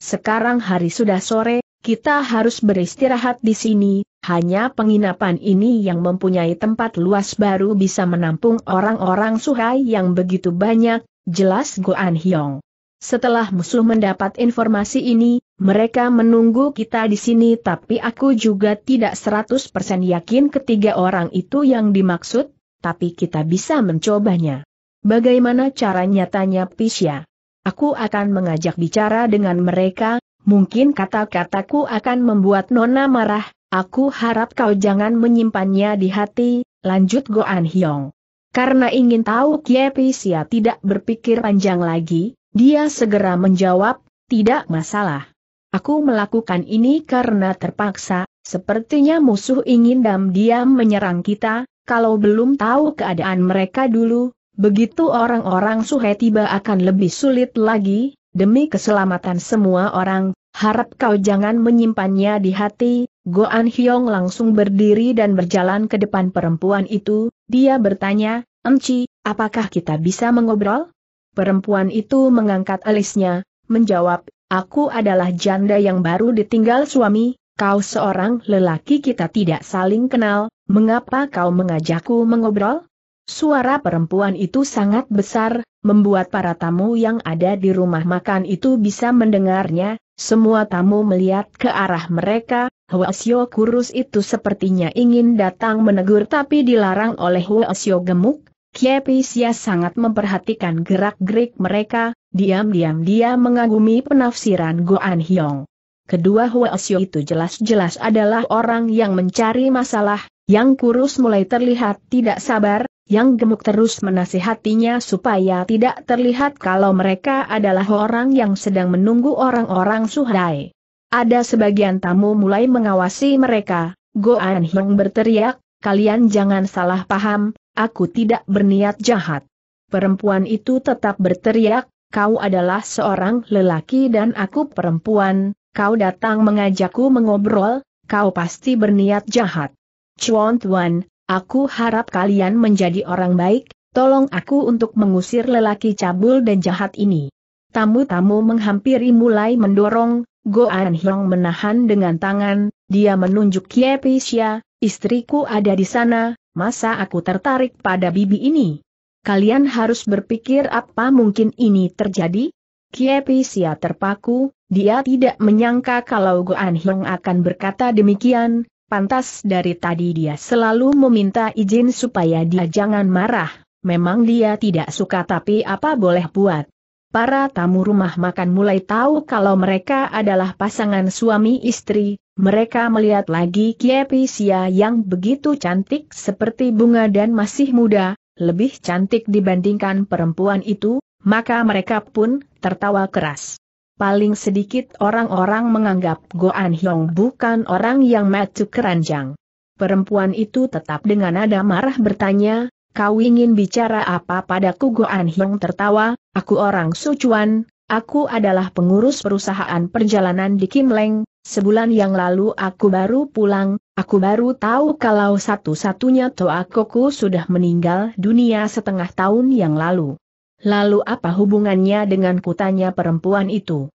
Sekarang hari sudah sore, kita harus beristirahat di sini, hanya penginapan ini yang mempunyai tempat luas baru bisa menampung orang-orang suhai yang begitu banyak, jelas Goan Hyong. Setelah musuh mendapat informasi ini, mereka menunggu kita di sini tapi aku juga tidak 100% yakin ketiga orang itu yang dimaksud, tapi kita bisa mencobanya. Bagaimana caranya tanya Pisya? Aku akan mengajak bicara dengan mereka, Mungkin kata-kataku akan membuat Nona marah, aku harap kau jangan menyimpannya di hati, lanjut Goan Hyong. Karena ingin tahu Kiepisia tidak berpikir panjang lagi, dia segera menjawab, tidak masalah. Aku melakukan ini karena terpaksa, sepertinya musuh ingin diam-diam menyerang kita, kalau belum tahu keadaan mereka dulu, begitu orang-orang Suhe tiba akan lebih sulit lagi, demi keselamatan semua orang, harap kau jangan menyimpannya di hati, Goan Hyong langsung berdiri dan berjalan ke depan perempuan itu, dia bertanya, Enci, apakah kita bisa mengobrol? Perempuan itu mengangkat alisnya, menjawab, aku adalah janda yang baru ditinggal suami, kau seorang lelaki kita tidak saling kenal, mengapa kau mengajakku mengobrol? Suara perempuan itu sangat besar, membuat para tamu yang ada di rumah makan itu bisa mendengarnya, semua tamu melihat ke arah mereka, Huasyo kurus itu sepertinya ingin datang menegur tapi dilarang oleh Huasyo gemuk, Kiepisia sangat memperhatikan gerak-gerik mereka, diam-diam dia mengagumi penafsiran Goan Hyong. Kedua Huasyo itu jelas-jelas adalah orang yang mencari masalah, yang kurus mulai terlihat tidak sabar, yang gemuk terus menasihatinya supaya tidak terlihat kalau mereka adalah orang yang sedang menunggu orang-orang Suhai. Ada sebagian tamu mulai mengawasi mereka, Go Hyung berteriak, kalian jangan salah paham, aku tidak berniat jahat. Perempuan itu tetap berteriak, kau adalah seorang lelaki dan aku perempuan, kau datang mengajakku mengobrol, kau pasti berniat jahat. Chuan Tuan, Aku harap kalian menjadi orang baik, tolong aku untuk mengusir lelaki cabul dan jahat ini. Tamu-tamu menghampiri mulai mendorong, Go Anhyong menahan dengan tangan, dia menunjuk Kiepisya, istriku ada di sana, masa aku tertarik pada bibi ini? Kalian harus berpikir apa mungkin ini terjadi? Kiepisya terpaku, dia tidak menyangka kalau Go Anhyong akan berkata demikian, Pantas dari tadi dia selalu meminta izin supaya dia jangan marah, memang dia tidak suka tapi apa boleh buat. Para tamu rumah makan mulai tahu kalau mereka adalah pasangan suami istri, mereka melihat lagi Kiepisia yang begitu cantik seperti bunga dan masih muda, lebih cantik dibandingkan perempuan itu, maka mereka pun tertawa keras paling sedikit orang-orang menganggap Goan Hyong bukan orang yang matu keranjang. Perempuan itu tetap dengan nada marah bertanya, kau ingin bicara apa padaku Goan Hyong tertawa, aku orang Sucuan, aku adalah pengurus perusahaan perjalanan di Kim Leng, sebulan yang lalu aku baru pulang, aku baru tahu kalau satu-satunya Toa Koku sudah meninggal dunia setengah tahun yang lalu. Lalu apa hubungannya dengan kutanya perempuan itu?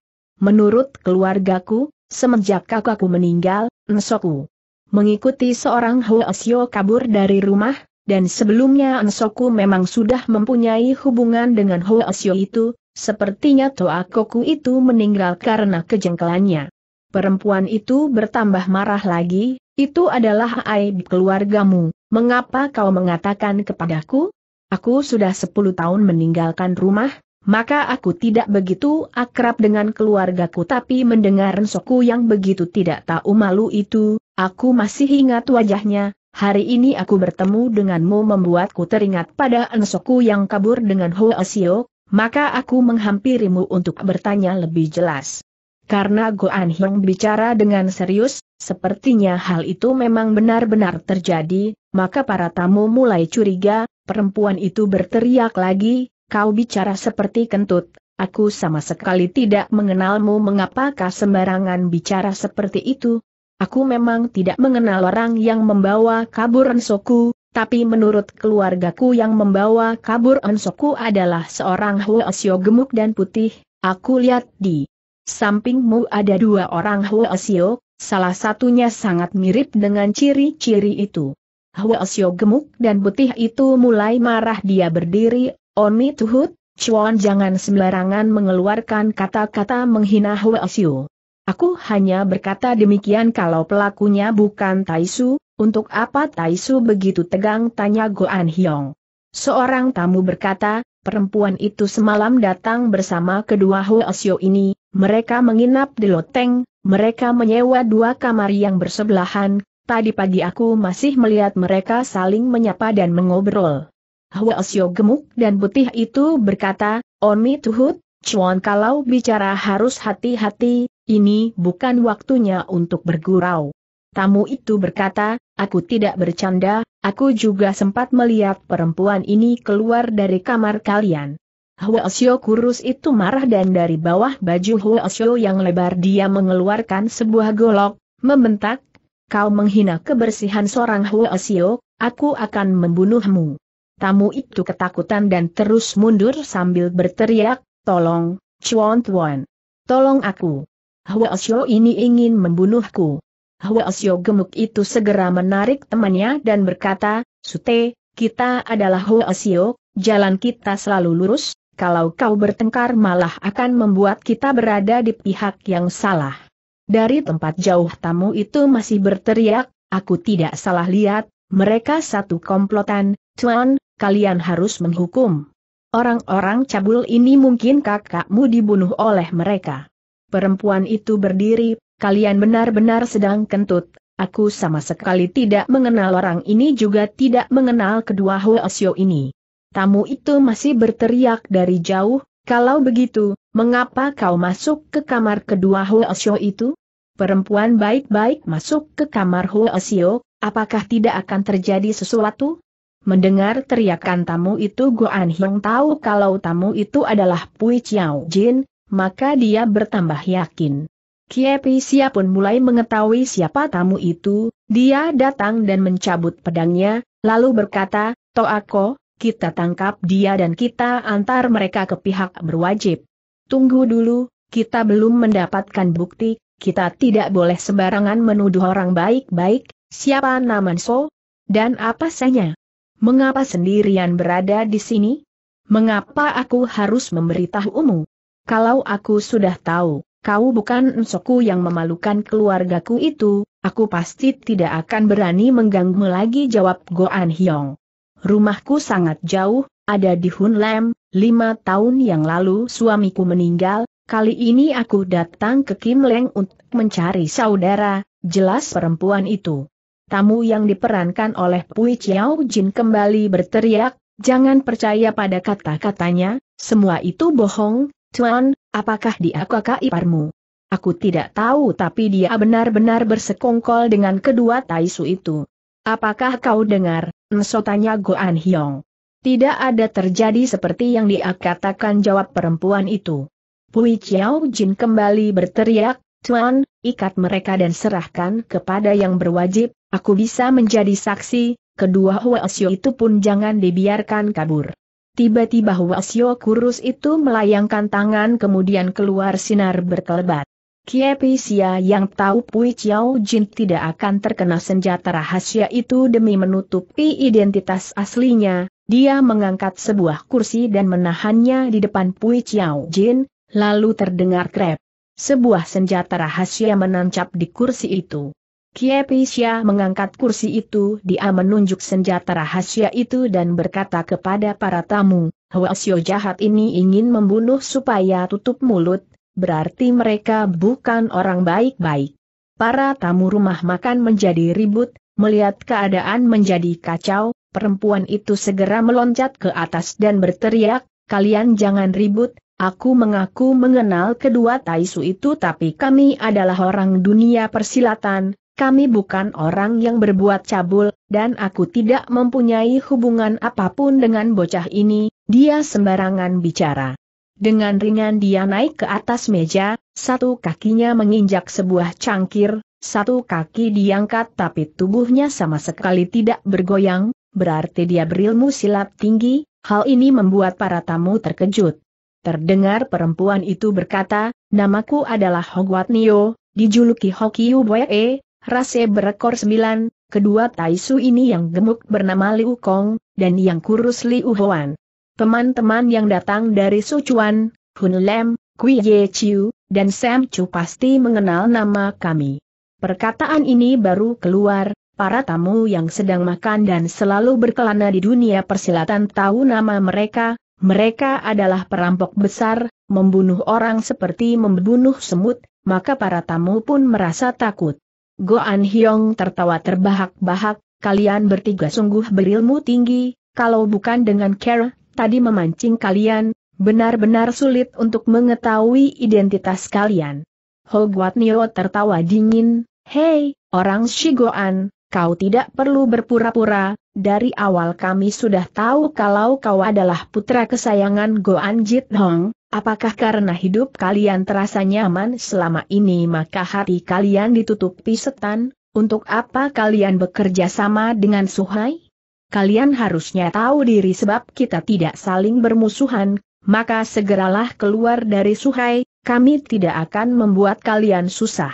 Menurut keluargaku, semenjak kakakku meninggal, Nsoku mengikuti seorang Hoesyo kabur dari rumah, dan sebelumnya Nsoku memang sudah mempunyai hubungan dengan Hoesyo itu, sepertinya Toakoku itu meninggal karena kejengkelannya. Perempuan itu bertambah marah lagi, itu adalah aib keluargamu, mengapa kau mengatakan kepadaku? Aku sudah sepuluh tahun meninggalkan rumah, maka aku tidak begitu akrab dengan keluargaku tapi mendengar rensoku yang begitu tidak tahu malu itu, aku masih ingat wajahnya, hari ini aku bertemu denganmu membuatku teringat pada ensoku yang kabur dengan Hoesio, maka aku menghampirimu untuk bertanya lebih jelas. Karena Goan Hyung bicara dengan serius, sepertinya hal itu memang benar-benar terjadi, maka para tamu mulai curiga, perempuan itu berteriak lagi, kau bicara seperti kentut, aku sama sekali tidak mengenalmu mengapakah sembarangan bicara seperti itu? Aku memang tidak mengenal orang yang membawa kabur Ensoku, tapi menurut keluargaku yang membawa kabur Ensoku adalah seorang Huasyo gemuk dan putih, aku lihat di sampingmu ada dua orang Huasyo, salah satunya sangat mirip dengan ciri-ciri itu. Huasyo gemuk dan putih itu mulai marah dia berdiri Oni Tuhut, Chuan jangan sembarangan mengeluarkan kata-kata menghina Huasiu. Aku hanya berkata demikian kalau pelakunya bukan Taisu, untuk apa Taisu begitu tegang tanya Goan Hyong. Seorang tamu berkata, perempuan itu semalam datang bersama kedua Huasio ini, mereka menginap di Loteng, mereka menyewa dua kamar yang bersebelahan, Tadi pagi aku masih melihat mereka saling menyapa dan mengobrol. Hwa Osyo gemuk dan putih itu berkata, Oni Tuhut, Chuan kalau bicara harus hati-hati, ini bukan waktunya untuk bergurau. Tamu itu berkata, aku tidak bercanda, aku juga sempat melihat perempuan ini keluar dari kamar kalian. Hwa Osyo kurus itu marah dan dari bawah baju Hwa Osyo yang lebar dia mengeluarkan sebuah golok, membentak, kau menghina kebersihan seorang Hwa Osyo, aku akan membunuhmu tamu itu ketakutan dan terus mundur sambil berteriak, Tolong, Chuan Tuan. Tolong aku. Hua Xiao ini ingin membunuhku. Hua Xiao gemuk itu segera menarik temannya dan berkata, Sute, kita adalah Hua Xiao, jalan kita selalu lurus, kalau kau bertengkar malah akan membuat kita berada di pihak yang salah. Dari tempat jauh tamu itu masih berteriak, aku tidak salah lihat, mereka satu komplotan, Tuan, kalian harus menghukum. Orang-orang cabul ini mungkin kakakmu dibunuh oleh mereka. Perempuan itu berdiri, kalian benar-benar sedang kentut, aku sama sekali tidak mengenal orang ini juga tidak mengenal kedua Hoesio ini. Tamu itu masih berteriak dari jauh, kalau begitu, mengapa kau masuk ke kamar kedua Hoesio itu? Perempuan baik-baik masuk ke kamar Hoesio, apakah tidak akan terjadi sesuatu? Mendengar teriakan tamu itu Goan Hong tahu kalau tamu itu adalah Pui Chiao Jin, maka dia bertambah yakin. Kiepi Sia pun mulai mengetahui siapa tamu itu, dia datang dan mencabut pedangnya, lalu berkata, Toako, kita tangkap dia dan kita antar mereka ke pihak berwajib. Tunggu dulu, kita belum mendapatkan bukti, kita tidak boleh sembarangan menuduh orang baik-baik, siapa Namanso? Dan apa sahnya? Mengapa sendirian berada di sini? Mengapa aku harus memberitahumu? Kalau aku sudah tahu, kau bukan ensoku yang memalukan keluargaku itu, aku pasti tidak akan berani mengganggu lagi jawab Goan Hyong. Rumahku sangat jauh, ada di Hunlem, lima tahun yang lalu suamiku meninggal, kali ini aku datang ke Kim Leng untuk mencari saudara, jelas perempuan itu tamu yang diperankan oleh Pui Chiao Jin kembali berteriak, jangan percaya pada kata-katanya, semua itu bohong, Tuan, apakah dia kakak iparmu? Aku tidak tahu tapi dia benar-benar bersekongkol dengan kedua Taisu itu. Apakah kau dengar, Nso tanya Goan Hyong. Tidak ada terjadi seperti yang dia katakan jawab perempuan itu. Pui Chiao Jin kembali berteriak, Tuan, ikat mereka dan serahkan kepada yang berwajib, Aku bisa menjadi saksi, kedua Huasyo itu pun jangan dibiarkan kabur. Tiba-tiba Huasyo kurus itu melayangkan tangan kemudian keluar sinar berkelebat. Kiepisia yang tahu Pui Chiao Jin tidak akan terkena senjata rahasia itu demi menutupi identitas aslinya, dia mengangkat sebuah kursi dan menahannya di depan Pui Chiao Jin, lalu terdengar krep. Sebuah senjata rahasia menancap di kursi itu. Kiepisya mengangkat kursi itu, dia menunjuk senjata rahasia itu dan berkata kepada para tamu, Huasyo jahat ini ingin membunuh supaya tutup mulut, berarti mereka bukan orang baik-baik. Para tamu rumah makan menjadi ribut, melihat keadaan menjadi kacau, perempuan itu segera meloncat ke atas dan berteriak, kalian jangan ribut, Aku mengaku mengenal kedua Taisu itu tapi kami adalah orang dunia persilatan, kami bukan orang yang berbuat cabul, dan aku tidak mempunyai hubungan apapun dengan bocah ini, dia sembarangan bicara. Dengan ringan dia naik ke atas meja, satu kakinya menginjak sebuah cangkir, satu kaki diangkat tapi tubuhnya sama sekali tidak bergoyang, berarti dia berilmu silat tinggi, hal ini membuat para tamu terkejut. Terdengar perempuan itu berkata, namaku adalah Hogwarts Nio, dijuluki Hokiu Boye, Rase berekor sembilan, kedua Taisu ini yang gemuk bernama Liu Kong, dan yang kurus Liu Huan. Teman-teman yang datang dari Sichuan, Hunlem, Lem, Kui Ye Chiu, dan Sam Chu pasti mengenal nama kami. Perkataan ini baru keluar, para tamu yang sedang makan dan selalu berkelana di dunia persilatan tahu nama mereka, mereka adalah perampok besar, membunuh orang seperti membunuh semut, maka para tamu pun merasa takut. Goan Hyong tertawa terbahak-bahak, kalian bertiga sungguh berilmu tinggi, kalau bukan dengan care, tadi memancing kalian, benar-benar sulit untuk mengetahui identitas kalian. Hogwat Nio tertawa dingin, hei, orang Shigoan, kau tidak perlu berpura-pura, dari awal kami sudah tahu kalau kau adalah putra kesayangan Goan Jit Hong, Apakah karena hidup kalian terasa nyaman selama ini maka hati kalian ditutupi setan, untuk apa kalian bekerja sama dengan Suhai? Kalian harusnya tahu diri sebab kita tidak saling bermusuhan, maka segeralah keluar dari Suhai, kami tidak akan membuat kalian susah.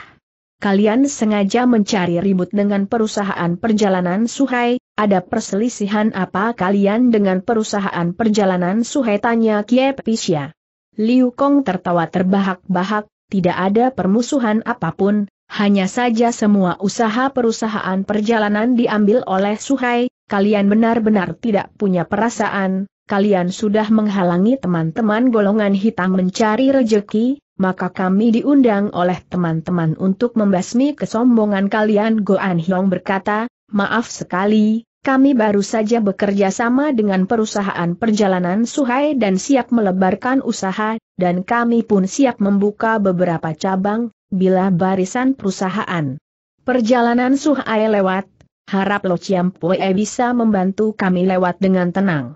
Kalian sengaja mencari ribut dengan perusahaan perjalanan Suhai, ada perselisihan apa kalian dengan perusahaan perjalanan Suhai tanya Kiepisya. Liu Kong tertawa terbahak-bahak, tidak ada permusuhan apapun, hanya saja semua usaha perusahaan perjalanan diambil oleh Suhai, kalian benar-benar tidak punya perasaan, kalian sudah menghalangi teman-teman golongan hitam mencari rejeki, maka kami diundang oleh teman-teman untuk membasmi kesombongan kalian Goan Hiong berkata, maaf sekali, kami baru saja bekerja sama dengan perusahaan perjalanan Suhai dan siap melebarkan usaha, dan kami pun siap membuka beberapa cabang, bila barisan perusahaan perjalanan Suhai lewat, harap Lo Pue bisa membantu kami lewat dengan tenang.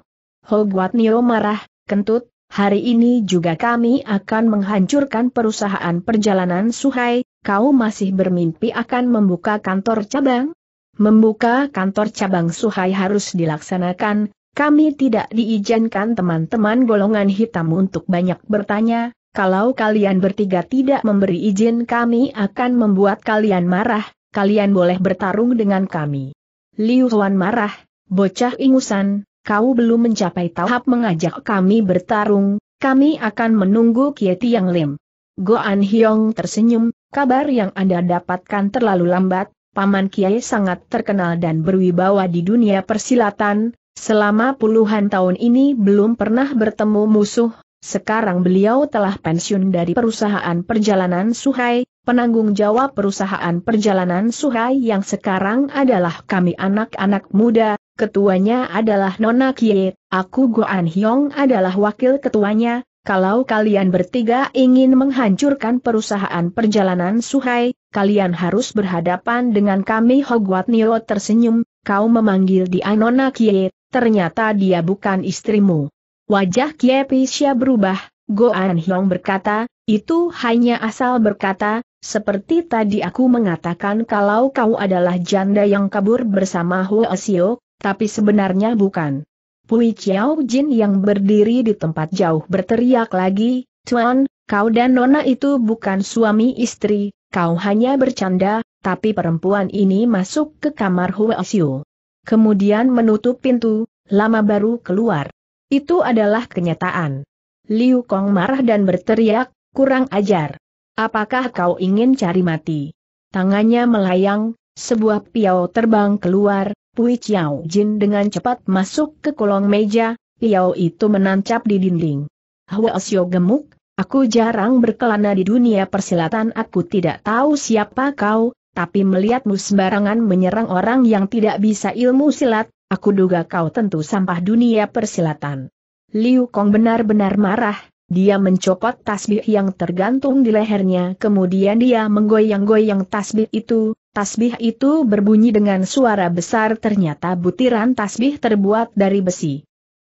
Hogwat Nio marah, kentut, hari ini juga kami akan menghancurkan perusahaan perjalanan Suhai, kau masih bermimpi akan membuka kantor cabang? Membuka kantor cabang Suhai harus dilaksanakan, kami tidak diizinkan teman-teman golongan hitam untuk banyak bertanya, kalau kalian bertiga tidak memberi izin kami akan membuat kalian marah, kalian boleh bertarung dengan kami. Liu Huan marah, bocah ingusan, kau belum mencapai tahap mengajak kami bertarung, kami akan menunggu Kieti yang Lim. Goan Hyong tersenyum, kabar yang Anda dapatkan terlalu lambat, Paman Kiai sangat terkenal dan berwibawa di dunia persilatan, selama puluhan tahun ini belum pernah bertemu musuh, sekarang beliau telah pensiun dari perusahaan perjalanan Suhai, penanggung jawab perusahaan perjalanan Suhai yang sekarang adalah kami anak-anak muda, ketuanya adalah Nona Kiai, aku Goan Hyong adalah wakil ketuanya, kalau kalian bertiga ingin menghancurkan perusahaan perjalanan Suhai, kalian harus berhadapan dengan kami Hogwat Neo tersenyum, kau memanggil di Anona Kie, ternyata dia bukan istrimu. Wajah Kie Pisya berubah, Goan Hyong berkata, itu hanya asal berkata, seperti tadi aku mengatakan kalau kau adalah janda yang kabur bersama Huo Sio, tapi sebenarnya bukan. Pui Chiao Jin yang berdiri di tempat jauh berteriak lagi, Tuan, kau dan Nona itu bukan suami istri, Kau hanya bercanda, tapi perempuan ini masuk ke kamar Hua Xiu, Kemudian menutup pintu, lama baru keluar. Itu adalah kenyataan. Liu Kong marah dan berteriak, kurang ajar. Apakah kau ingin cari mati? Tangannya melayang, sebuah piau terbang keluar, Pui Chiao Jin dengan cepat masuk ke kolong meja, piau itu menancap di dinding. Hua Xiu gemuk, Aku jarang berkelana di dunia persilatan aku tidak tahu siapa kau, tapi melihatmu sembarangan menyerang orang yang tidak bisa ilmu silat, aku duga kau tentu sampah dunia persilatan. Liu Kong benar-benar marah, dia mencopot tasbih yang tergantung di lehernya kemudian dia menggoyang-goyang tasbih itu, tasbih itu berbunyi dengan suara besar ternyata butiran tasbih terbuat dari besi.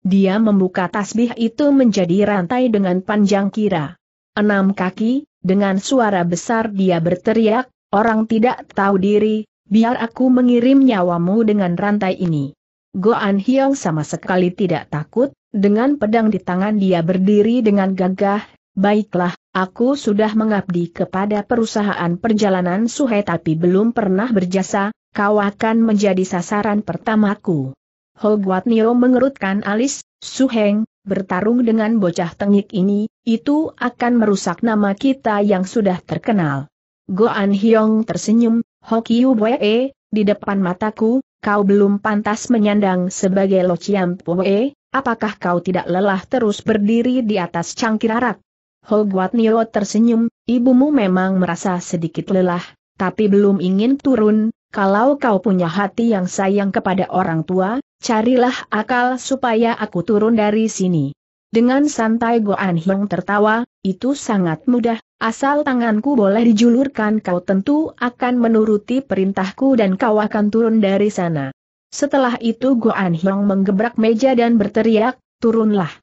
Dia membuka tasbih itu menjadi rantai dengan panjang kira. Enam kaki, dengan suara besar dia berteriak, orang tidak tahu diri, biar aku mengirim nyawamu dengan rantai ini. Goan Hiao sama sekali tidak takut, dengan pedang di tangan dia berdiri dengan gagah, baiklah, aku sudah mengabdi kepada perusahaan perjalanan Suhai tapi belum pernah berjasa, kau akan menjadi sasaran pertamaku. Nio mengerutkan alis, Suheng, bertarung dengan bocah tengik ini, itu akan merusak nama kita yang sudah terkenal. Goan Hyong tersenyum, Hokiu Boe, e, di depan mataku, kau belum pantas menyandang sebagai Lo Chiam Poe, e, apakah kau tidak lelah terus berdiri di atas cangkir arak? Nio tersenyum, ibumu memang merasa sedikit lelah, tapi belum ingin turun, kalau kau punya hati yang sayang kepada orang tua, carilah akal supaya aku turun dari sini. Dengan santai Goan Hyong tertawa, itu sangat mudah, asal tanganku boleh dijulurkan kau tentu akan menuruti perintahku dan kau akan turun dari sana. Setelah itu Goan Hyong menggebrak meja dan berteriak, turunlah.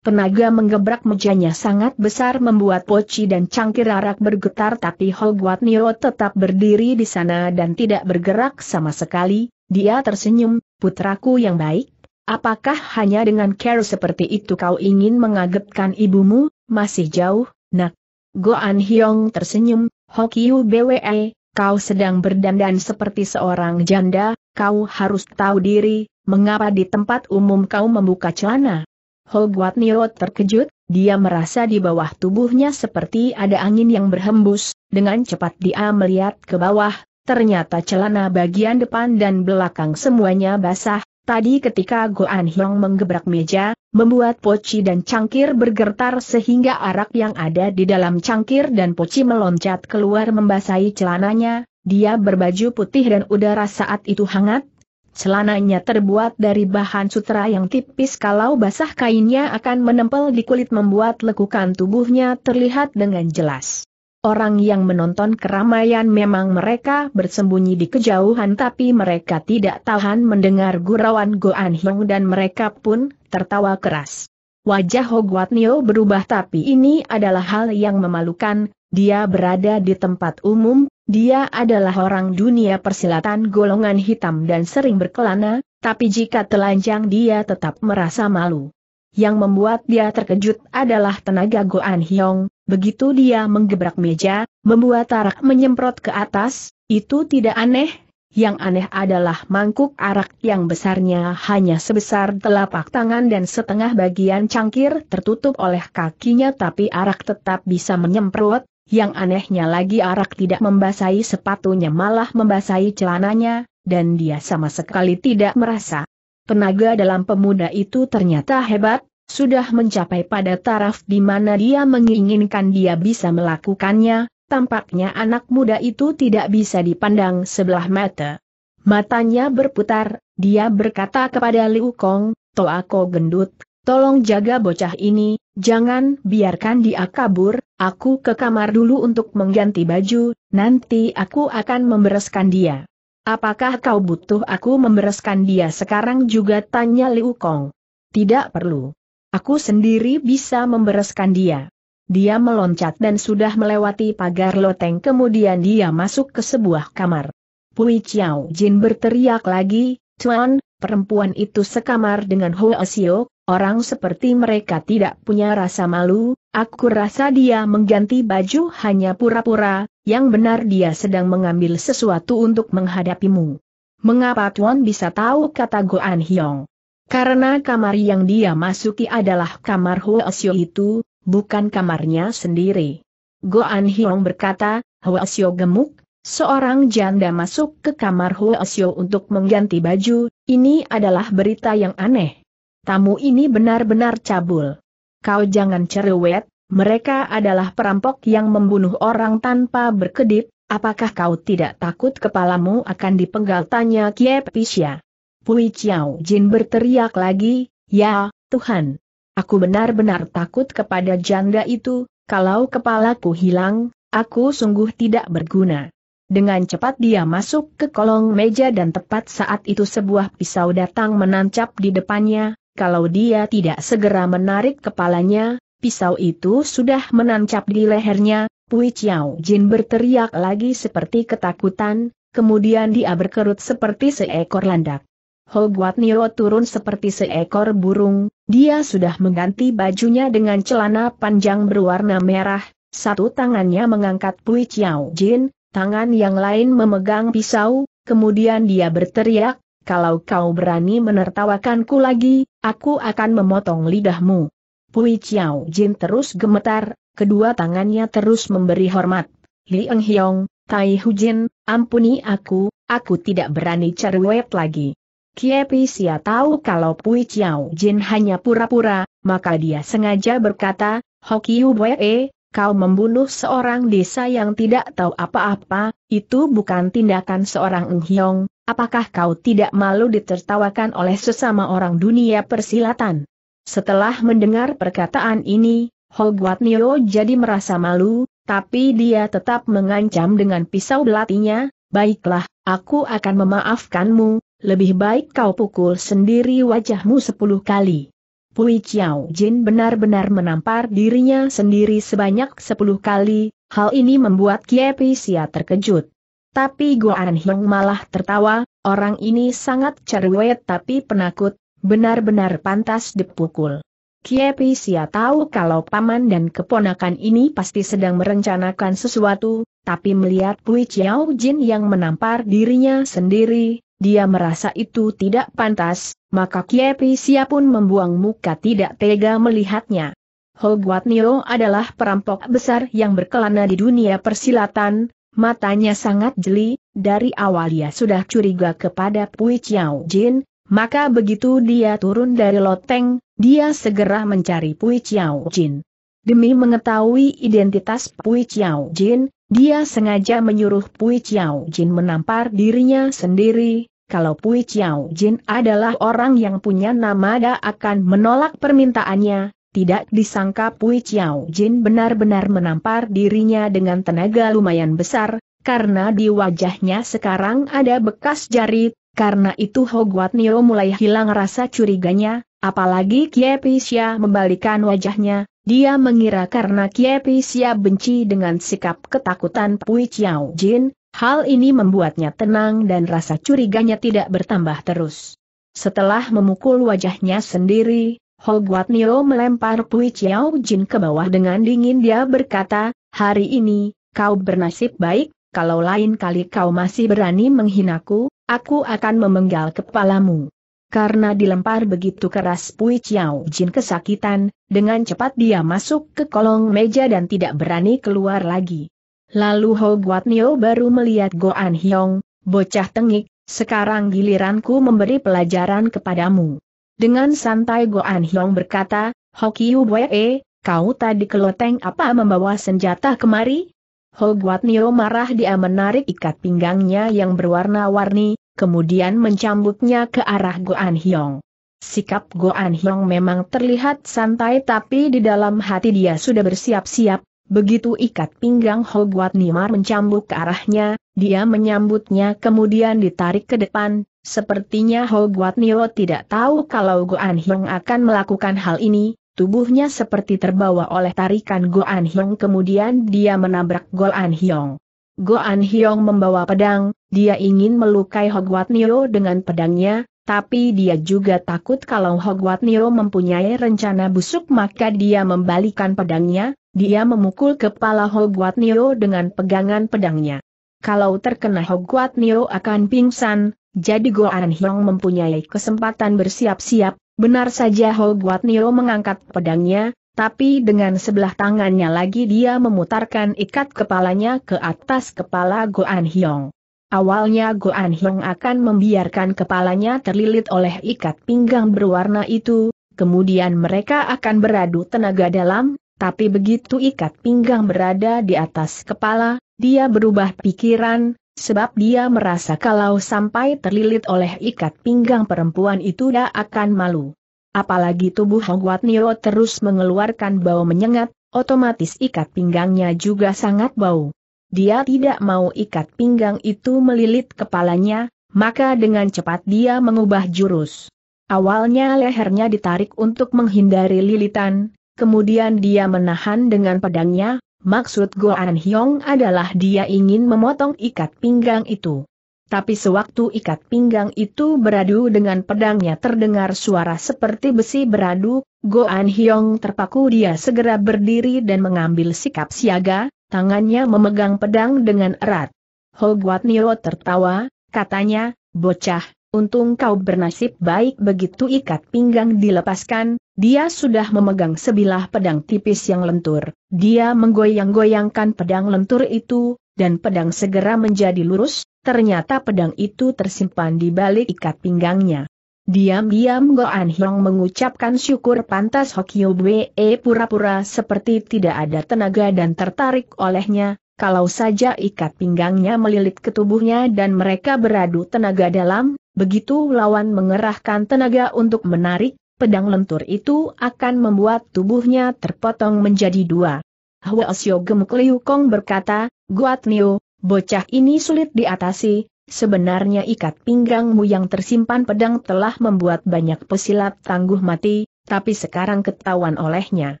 Tenaga menggebrak mejanya sangat besar membuat poci dan cangkir arak bergetar tapi Hogwat Nio tetap berdiri di sana dan tidak bergerak sama sekali, dia tersenyum, putraku yang baik, apakah hanya dengan care seperti itu kau ingin mengagetkan ibumu, masih jauh, nak? Goan Hyong tersenyum, Hokiu BWE, kau sedang berdandan seperti seorang janda, kau harus tahu diri, mengapa di tempat umum kau membuka celana? Hogwat Niro terkejut, dia merasa di bawah tubuhnya seperti ada angin yang berhembus, dengan cepat dia melihat ke bawah, ternyata celana bagian depan dan belakang semuanya basah, Tadi ketika Goan Hyong menggebrak meja, membuat poci dan cangkir bergetar sehingga arak yang ada di dalam cangkir dan poci meloncat keluar membasahi celananya, dia berbaju putih dan udara saat itu hangat, Celananya terbuat dari bahan sutra yang tipis kalau basah kainnya akan menempel di kulit membuat lekukan tubuhnya terlihat dengan jelas. Orang yang menonton keramaian memang mereka bersembunyi di kejauhan tapi mereka tidak tahan mendengar gurauan An Hyung dan mereka pun tertawa keras. Wajah Hogwat Neo berubah tapi ini adalah hal yang memalukan, dia berada di tempat umum, dia adalah orang dunia persilatan golongan hitam dan sering berkelana, tapi jika telanjang dia tetap merasa malu. Yang membuat dia terkejut adalah tenaga Goan Hyong, begitu dia menggebrak meja, membuat arak menyemprot ke atas, itu tidak aneh, yang aneh adalah mangkuk arak yang besarnya hanya sebesar telapak tangan dan setengah bagian cangkir tertutup oleh kakinya tapi arak tetap bisa menyemprot, yang anehnya lagi arak tidak membasahi sepatunya malah membasahi celananya, dan dia sama sekali tidak merasa. Tenaga dalam pemuda itu ternyata hebat, sudah mencapai pada taraf di mana dia menginginkan dia bisa melakukannya, tampaknya anak muda itu tidak bisa dipandang sebelah mata. Matanya berputar, dia berkata kepada Liu Kong, Toako gendut, tolong jaga bocah ini, Jangan biarkan dia kabur, aku ke kamar dulu untuk mengganti baju, nanti aku akan membereskan dia. Apakah kau butuh aku membereskan dia sekarang juga tanya Liu Kong. Tidak perlu. Aku sendiri bisa membereskan dia. Dia meloncat dan sudah melewati pagar loteng kemudian dia masuk ke sebuah kamar. Pui Chiao Jin berteriak lagi, Tuan, perempuan itu sekamar dengan Hua Siok, Orang seperti mereka tidak punya rasa malu, aku rasa dia mengganti baju hanya pura-pura, yang benar dia sedang mengambil sesuatu untuk menghadapimu. Mengapa Tuan bisa tahu kata Goan Hyong? Karena kamar yang dia masuki adalah kamar Xiu itu, bukan kamarnya sendiri. Goan Hyong berkata, Xiu gemuk, Seorang janda masuk ke kamar Xiu untuk mengganti baju, ini adalah berita yang aneh tamu ini benar-benar cabul. Kau jangan cerewet, mereka adalah perampok yang membunuh orang tanpa berkedip, apakah kau tidak takut kepalamu akan dipenggal tanya Kiep Pisya. Pui Chiao Jin berteriak lagi, ya, Tuhan. Aku benar-benar takut kepada janda itu, kalau kepalaku hilang, aku sungguh tidak berguna. Dengan cepat dia masuk ke kolong meja dan tepat saat itu sebuah pisau datang menancap di depannya, kalau dia tidak segera menarik kepalanya, pisau itu sudah menancap di lehernya, Pui Chiao Jin berteriak lagi seperti ketakutan, kemudian dia berkerut seperti seekor landak. Guat Niro turun seperti seekor burung, dia sudah mengganti bajunya dengan celana panjang berwarna merah, satu tangannya mengangkat Pui Chiao Jin, tangan yang lain memegang pisau, kemudian dia berteriak, kalau kau berani menertawakanku lagi, aku akan memotong lidahmu. Pui Chiao Jin terus gemetar, kedua tangannya terus memberi hormat. Li Eng Hiong, Tai Hu Jin, ampuni aku, aku tidak berani cerwet lagi. Kiepi Sia tahu kalau Pui Chiao Jin hanya pura-pura, maka dia sengaja berkata, Hokiu e kau membunuh seorang desa yang tidak tahu apa-apa, itu bukan tindakan seorang Nghiong, apakah kau tidak malu ditertawakan oleh sesama orang dunia persilatan? Setelah mendengar perkataan ini, Hogwat Nio jadi merasa malu, tapi dia tetap mengancam dengan pisau belatinya, baiklah, aku akan memaafkanmu, lebih baik kau pukul sendiri wajahmu sepuluh kali. Pui Chiao Jin benar-benar menampar dirinya sendiri sebanyak 10 kali, hal ini membuat Kiepi sia terkejut. Tapi Goan Hiong malah tertawa, orang ini sangat cerewet tapi penakut, benar-benar pantas dipukul. Kiepi sia tahu kalau paman dan keponakan ini pasti sedang merencanakan sesuatu, tapi melihat Pui Chiao Jin yang menampar dirinya sendiri, dia merasa itu tidak pantas, maka Kiepi Sia pun membuang muka tidak tega melihatnya. Guat Nio adalah perampok besar yang berkelana di dunia persilatan, matanya sangat jeli, dari awal dia sudah curiga kepada Pui Chiao Jin, maka begitu dia turun dari loteng, dia segera mencari Pui Chiao Jin. Demi mengetahui identitas Pui Chiao Jin, dia sengaja menyuruh Pui Chiao Jin menampar dirinya sendiri, kalau Pui Chiao Jin adalah orang yang punya nama Da akan menolak permintaannya, tidak disangka Pui Chiao Jin benar-benar menampar dirinya dengan tenaga lumayan besar, karena di wajahnya sekarang ada bekas jari, karena itu Hogwat Neo mulai hilang rasa curiganya, apalagi Kiepisya membalikan wajahnya, dia mengira karena Kiepisya benci dengan sikap ketakutan Pui Chiao Jin, Hal ini membuatnya tenang dan rasa curiganya tidak bertambah terus. Setelah memukul wajahnya sendiri, Hoguat Nio melempar Pui Chiao Jin ke bawah dengan dingin dia berkata, hari ini, kau bernasib baik, kalau lain kali kau masih berani menghinaku, aku akan memenggal kepalamu. Karena dilempar begitu keras Pui Chiao Jin kesakitan, dengan cepat dia masuk ke kolong meja dan tidak berani keluar lagi. Lalu Ho Guat Nio baru melihat An Hyong, bocah tengik, sekarang giliranku memberi pelajaran kepadamu. Dengan santai An Hyong berkata, Ho Kiu Hubwe, eh, kau tadi keloteng apa membawa senjata kemari? Ho Guat Nio marah dia menarik ikat pinggangnya yang berwarna-warni, kemudian mencambuknya ke arah An Hyong. Sikap An Hyong memang terlihat santai tapi di dalam hati dia sudah bersiap-siap, Begitu ikat pinggang Hogwat Nimar mencambuk ke arahnya, dia menyambutnya kemudian ditarik ke depan, sepertinya Hogwat Nio tidak tahu kalau Goan Hyong akan melakukan hal ini, tubuhnya seperti terbawa oleh tarikan Goan Hyong kemudian dia menabrak Goan Hyong. Goan Hyong membawa pedang, dia ingin melukai Hogwat Nio dengan pedangnya, tapi dia juga takut kalau Hogwat Niro mempunyai rencana busuk maka dia membalikan pedangnya, dia memukul kepala Hogwat Niro dengan pegangan pedangnya. Kalau terkena Hogwat Niro akan pingsan, jadi Goan Hyong mempunyai kesempatan bersiap-siap, benar saja Hogwat Niro mengangkat pedangnya, tapi dengan sebelah tangannya lagi dia memutarkan ikat kepalanya ke atas kepala Goan Hyong. Awalnya Goan Hong akan membiarkan kepalanya terlilit oleh ikat pinggang berwarna itu, kemudian mereka akan beradu tenaga dalam, tapi begitu ikat pinggang berada di atas kepala, dia berubah pikiran, sebab dia merasa kalau sampai terlilit oleh ikat pinggang perempuan itu dia akan malu. Apalagi tubuh Hongwat Nio terus mengeluarkan bau menyengat, otomatis ikat pinggangnya juga sangat bau dia tidak mau ikat pinggang itu melilit kepalanya, maka dengan cepat dia mengubah jurus. Awalnya lehernya ditarik untuk menghindari lilitan, kemudian dia menahan dengan pedangnya, maksud Goan Hyong adalah dia ingin memotong ikat pinggang itu. Tapi sewaktu ikat pinggang itu beradu dengan pedangnya terdengar suara seperti besi beradu, Goan Hyong terpaku dia segera berdiri dan mengambil sikap siaga, tangannya memegang pedang dengan erat. Hogwat Nio tertawa, katanya, bocah, untung kau bernasib baik begitu ikat pinggang dilepaskan, dia sudah memegang sebilah pedang tipis yang lentur. Dia menggoyang-goyangkan pedang lentur itu, dan pedang segera menjadi lurus, ternyata pedang itu tersimpan di balik ikat pinggangnya. Diam-diam Goan Hiong mengucapkan syukur pantas Hokyo Bwe pura-pura seperti tidak ada tenaga dan tertarik olehnya, kalau saja ikat pinggangnya melilit ke tubuhnya dan mereka beradu tenaga dalam, begitu lawan mengerahkan tenaga untuk menarik, pedang lentur itu akan membuat tubuhnya terpotong menjadi dua. Hwa Syo Gemuk Liu Kong berkata, Guat Nio, bocah ini sulit diatasi, Sebenarnya ikat pinggangmu yang tersimpan pedang telah membuat banyak pesilat tangguh mati, tapi sekarang ketahuan olehnya.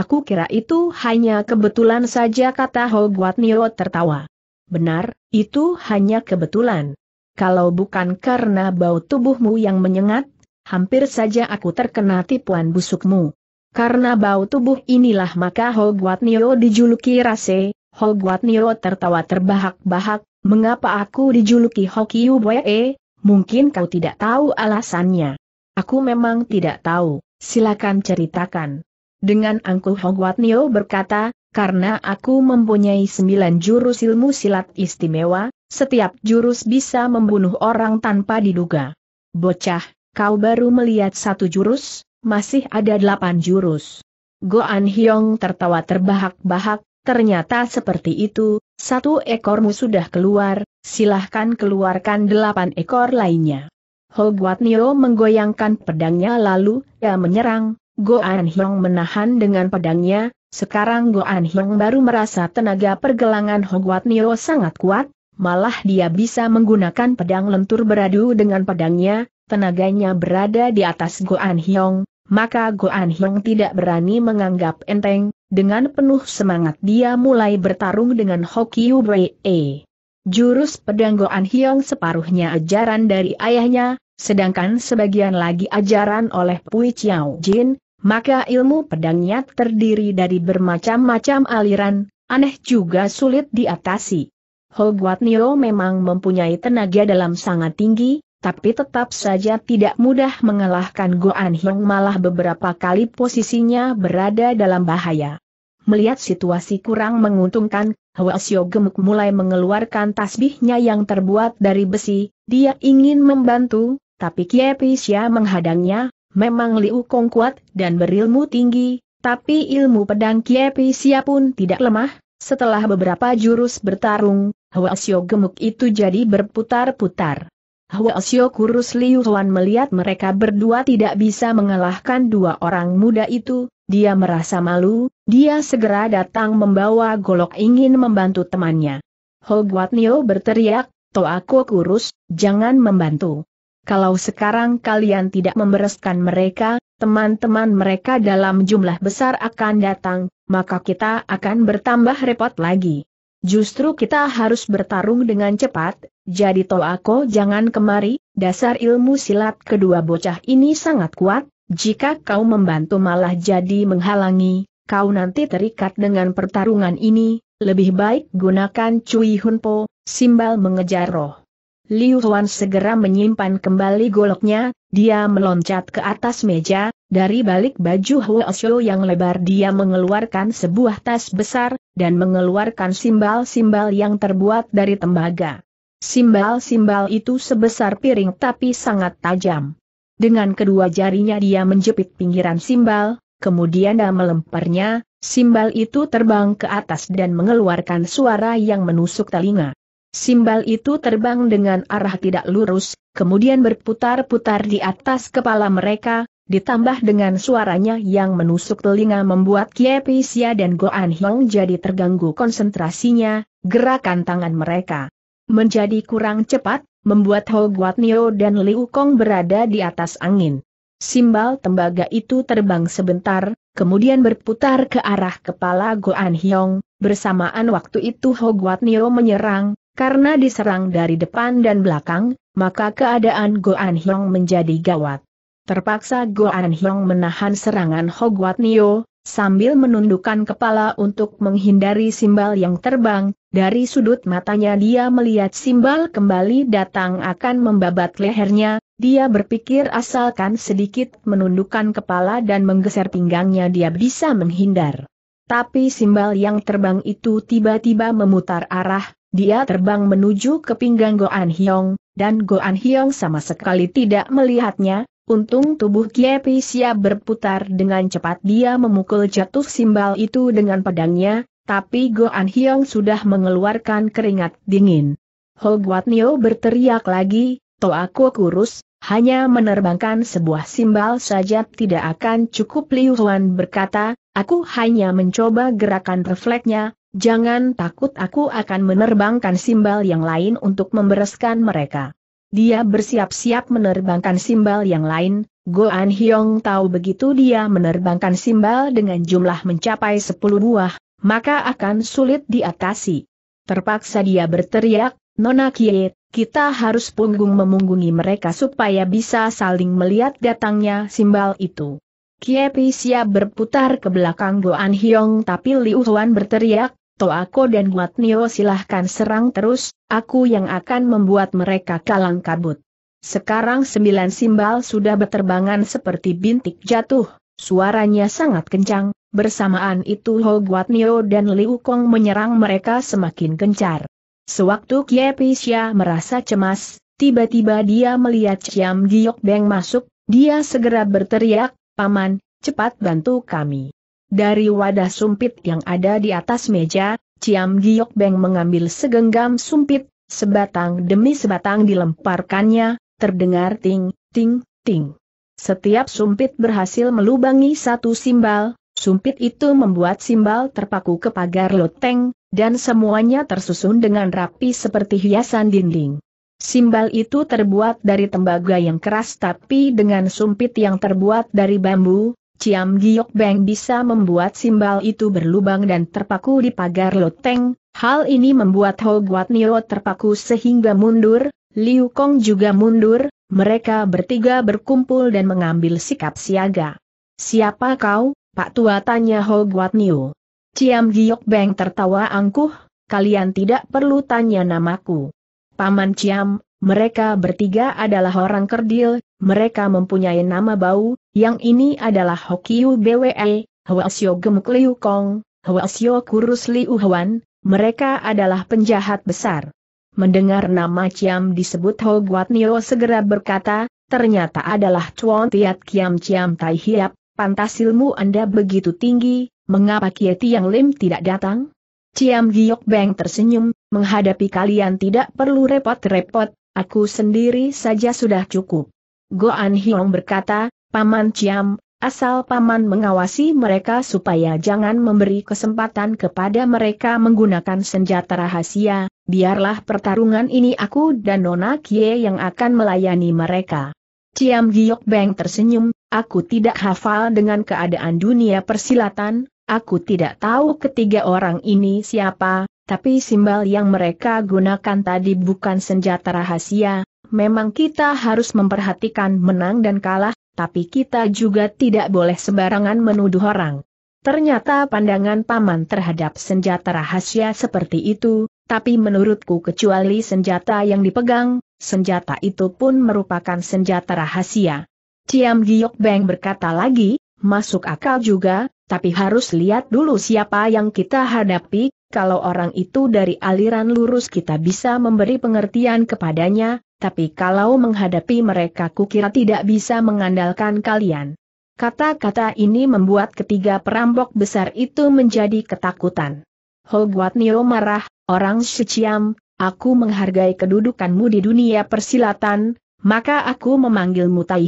Aku kira itu hanya kebetulan saja kata Hogwat Nio tertawa. Benar, itu hanya kebetulan. Kalau bukan karena bau tubuhmu yang menyengat, hampir saja aku terkena tipuan busukmu. Karena bau tubuh inilah maka Hogwat Nio dijuluki Rase, Hogwat Nio tertawa terbahak-bahak, Mengapa aku dijuluki Hokiu Boye? Eh, mungkin kau tidak tahu alasannya. Aku memang tidak tahu, silakan ceritakan. Dengan angkuh Hongwatnio berkata, karena aku mempunyai sembilan jurus ilmu silat istimewa, setiap jurus bisa membunuh orang tanpa diduga. Bocah, kau baru melihat satu jurus, masih ada delapan jurus. Goan Hyong tertawa terbahak-bahak, ternyata seperti itu, satu ekormu sudah keluar, silahkan keluarkan delapan ekor lainnya. Hogwat Nio menggoyangkan pedangnya lalu, ia menyerang, Goan Hyong menahan dengan pedangnya, sekarang Goan Hyong baru merasa tenaga pergelangan Hogwat Nio sangat kuat, malah dia bisa menggunakan pedang lentur beradu dengan pedangnya, tenaganya berada di atas Goan Hyong, maka Goan Hyong tidak berani menganggap enteng, dengan penuh semangat dia mulai bertarung dengan Ubrei E. Jurus pedang Goan Hyong separuhnya ajaran dari ayahnya, sedangkan sebagian lagi ajaran oleh Pui Chiao Jin, maka ilmu pedangnya terdiri dari bermacam-macam aliran, aneh juga sulit diatasi. Hoguat Nio memang mempunyai tenaga dalam sangat tinggi, tapi tetap saja tidak mudah mengalahkan Goan Hyung malah beberapa kali posisinya berada dalam bahaya. Melihat situasi kurang menguntungkan, Hwasyo gemuk mulai mengeluarkan tasbihnya yang terbuat dari besi, dia ingin membantu, tapi Kiepisya menghadangnya, memang Liu Kong kuat dan berilmu tinggi, tapi ilmu pedang Kiepisya pun tidak lemah, setelah beberapa jurus bertarung, Hwasyo gemuk itu jadi berputar-putar. Hwasyo kurus Liu Huan melihat mereka berdua tidak bisa mengalahkan dua orang muda itu, dia merasa malu, dia segera datang membawa golok ingin membantu temannya. Hogwatnio berteriak, aku kurus, jangan membantu. Kalau sekarang kalian tidak membereskan mereka, teman-teman mereka dalam jumlah besar akan datang, maka kita akan bertambah repot lagi. Justru kita harus bertarung dengan cepat, jadi Toako jangan kemari, dasar ilmu silat kedua bocah ini sangat kuat, jika kau membantu malah jadi menghalangi, kau nanti terikat dengan pertarungan ini, lebih baik gunakan Cui Hunpo, simbal mengejar roh. Liu Huan segera menyimpan kembali goloknya, dia meloncat ke atas meja, dari balik baju Huo Xiu yang lebar dia mengeluarkan sebuah tas besar, dan mengeluarkan simbal-simbal yang terbuat dari tembaga. Simbal-simbal itu sebesar piring tapi sangat tajam. Dengan kedua jarinya dia menjepit pinggiran simbal, kemudian dia melemparnya, simbal itu terbang ke atas dan mengeluarkan suara yang menusuk telinga. Simbal itu terbang dengan arah tidak lurus, kemudian berputar-putar di atas kepala mereka, ditambah dengan suaranya yang menusuk telinga membuat Kiepisia dan Goan Hiong jadi terganggu konsentrasinya, gerakan tangan mereka menjadi kurang cepat, membuat Ho Neo dan Liu Kong berada di atas angin. Simbal tembaga itu terbang sebentar, kemudian berputar ke arah kepala Goan Hyong, bersamaan waktu itu Ho Neo menyerang, karena diserang dari depan dan belakang, maka keadaan Goan Hyong menjadi gawat. Terpaksa Goan Hyong menahan serangan Ho Neo. Sambil menundukkan kepala untuk menghindari simbal yang terbang, dari sudut matanya dia melihat simbal kembali datang akan membabat lehernya, dia berpikir asalkan sedikit menundukkan kepala dan menggeser pinggangnya dia bisa menghindar. Tapi simbal yang terbang itu tiba-tiba memutar arah, dia terbang menuju ke pinggang Goan Hyong, dan Goan Hyong sama sekali tidak melihatnya, Untung tubuh Kiepi siap berputar dengan cepat dia memukul jatuh simbal itu dengan pedangnya, tapi Goan Hyong sudah mengeluarkan keringat dingin. Guat Nio berteriak lagi, "To aku kurus, hanya menerbangkan sebuah simbal saja tidak akan cukup Liu Huan berkata, aku hanya mencoba gerakan refleksnya, jangan takut aku akan menerbangkan simbal yang lain untuk membereskan mereka. Dia bersiap-siap menerbangkan simbal yang lain, Goan Hyong tahu begitu dia menerbangkan simbal dengan jumlah mencapai 10 buah, maka akan sulit diatasi. Terpaksa dia berteriak, Nona Kie, kita harus punggung memunggungi mereka supaya bisa saling melihat datangnya simbal itu. Kie Pi siap berputar ke belakang Goan Hyong tapi Liu Huan berteriak, aku dan Guatnio silahkan serang terus, aku yang akan membuat mereka kalang kabut. Sekarang sembilan simbal sudah berterbangan seperti bintik jatuh, suaranya sangat kencang, bersamaan itu Ho Guatnio dan Liu Kong menyerang mereka semakin gencar. Sewaktu Kiepisya merasa cemas, tiba-tiba dia melihat Ciam Giok Beng masuk, dia segera berteriak, Paman, cepat bantu kami. Dari wadah sumpit yang ada di atas meja, Ciam Giok Beng mengambil segenggam sumpit, sebatang demi sebatang dilemparkannya, terdengar ting, ting, ting. Setiap sumpit berhasil melubangi satu simbal, sumpit itu membuat simbal terpaku ke pagar loteng, dan semuanya tersusun dengan rapi seperti hiasan dinding. Simbal itu terbuat dari tembaga yang keras tapi dengan sumpit yang terbuat dari bambu, Ciam Giok Beng bisa membuat simbal itu berlubang dan terpaku di pagar loteng, hal ini membuat Ho Guat Nio terpaku sehingga mundur, Liu Kong juga mundur, mereka bertiga berkumpul dan mengambil sikap siaga. Siapa kau, Pak Tua tanya Ho Guat Nio. Ciam Giok Beng tertawa angkuh, kalian tidak perlu tanya namaku. Paman Ciam, mereka bertiga adalah orang kerdil, mereka mempunyai nama bau, yang ini adalah Hokiu BWE, Hwasyo Gemuk Liu Kong, Hwasyo Kurus Liu Huan, mereka adalah penjahat besar. Mendengar nama Ciam disebut Ho Guat Nio segera berkata, ternyata adalah Chuan Tiat Kiam Ciam Tai Hiap, pantas ilmu Anda begitu tinggi, mengapa Kie Tiang Lim tidak datang? Ciam Giok Beng tersenyum, menghadapi kalian tidak perlu repot-repot, Aku sendiri saja sudah cukup. Goan Hiong berkata, Paman Ciam, asal Paman mengawasi mereka supaya jangan memberi kesempatan kepada mereka menggunakan senjata rahasia, biarlah pertarungan ini aku dan Nona Kie yang akan melayani mereka. Ciam Giok Beng tersenyum, aku tidak hafal dengan keadaan dunia persilatan, aku tidak tahu ketiga orang ini siapa, tapi simbal yang mereka gunakan tadi bukan senjata rahasia, memang kita harus memperhatikan menang dan kalah, tapi kita juga tidak boleh sembarangan menuduh orang. Ternyata pandangan paman terhadap senjata rahasia seperti itu, tapi menurutku kecuali senjata yang dipegang, senjata itu pun merupakan senjata rahasia. Ciam Giok Beng berkata lagi, masuk akal juga, tapi harus lihat dulu siapa yang kita hadapi, kalau orang itu dari aliran lurus kita bisa memberi pengertian kepadanya, tapi kalau menghadapi mereka kukira tidak bisa mengandalkan kalian. Kata-kata ini membuat ketiga perampok besar itu menjadi ketakutan. Hogwat Nio marah, orang Suciam, aku menghargai kedudukanmu di dunia persilatan, maka aku memanggilmu Tai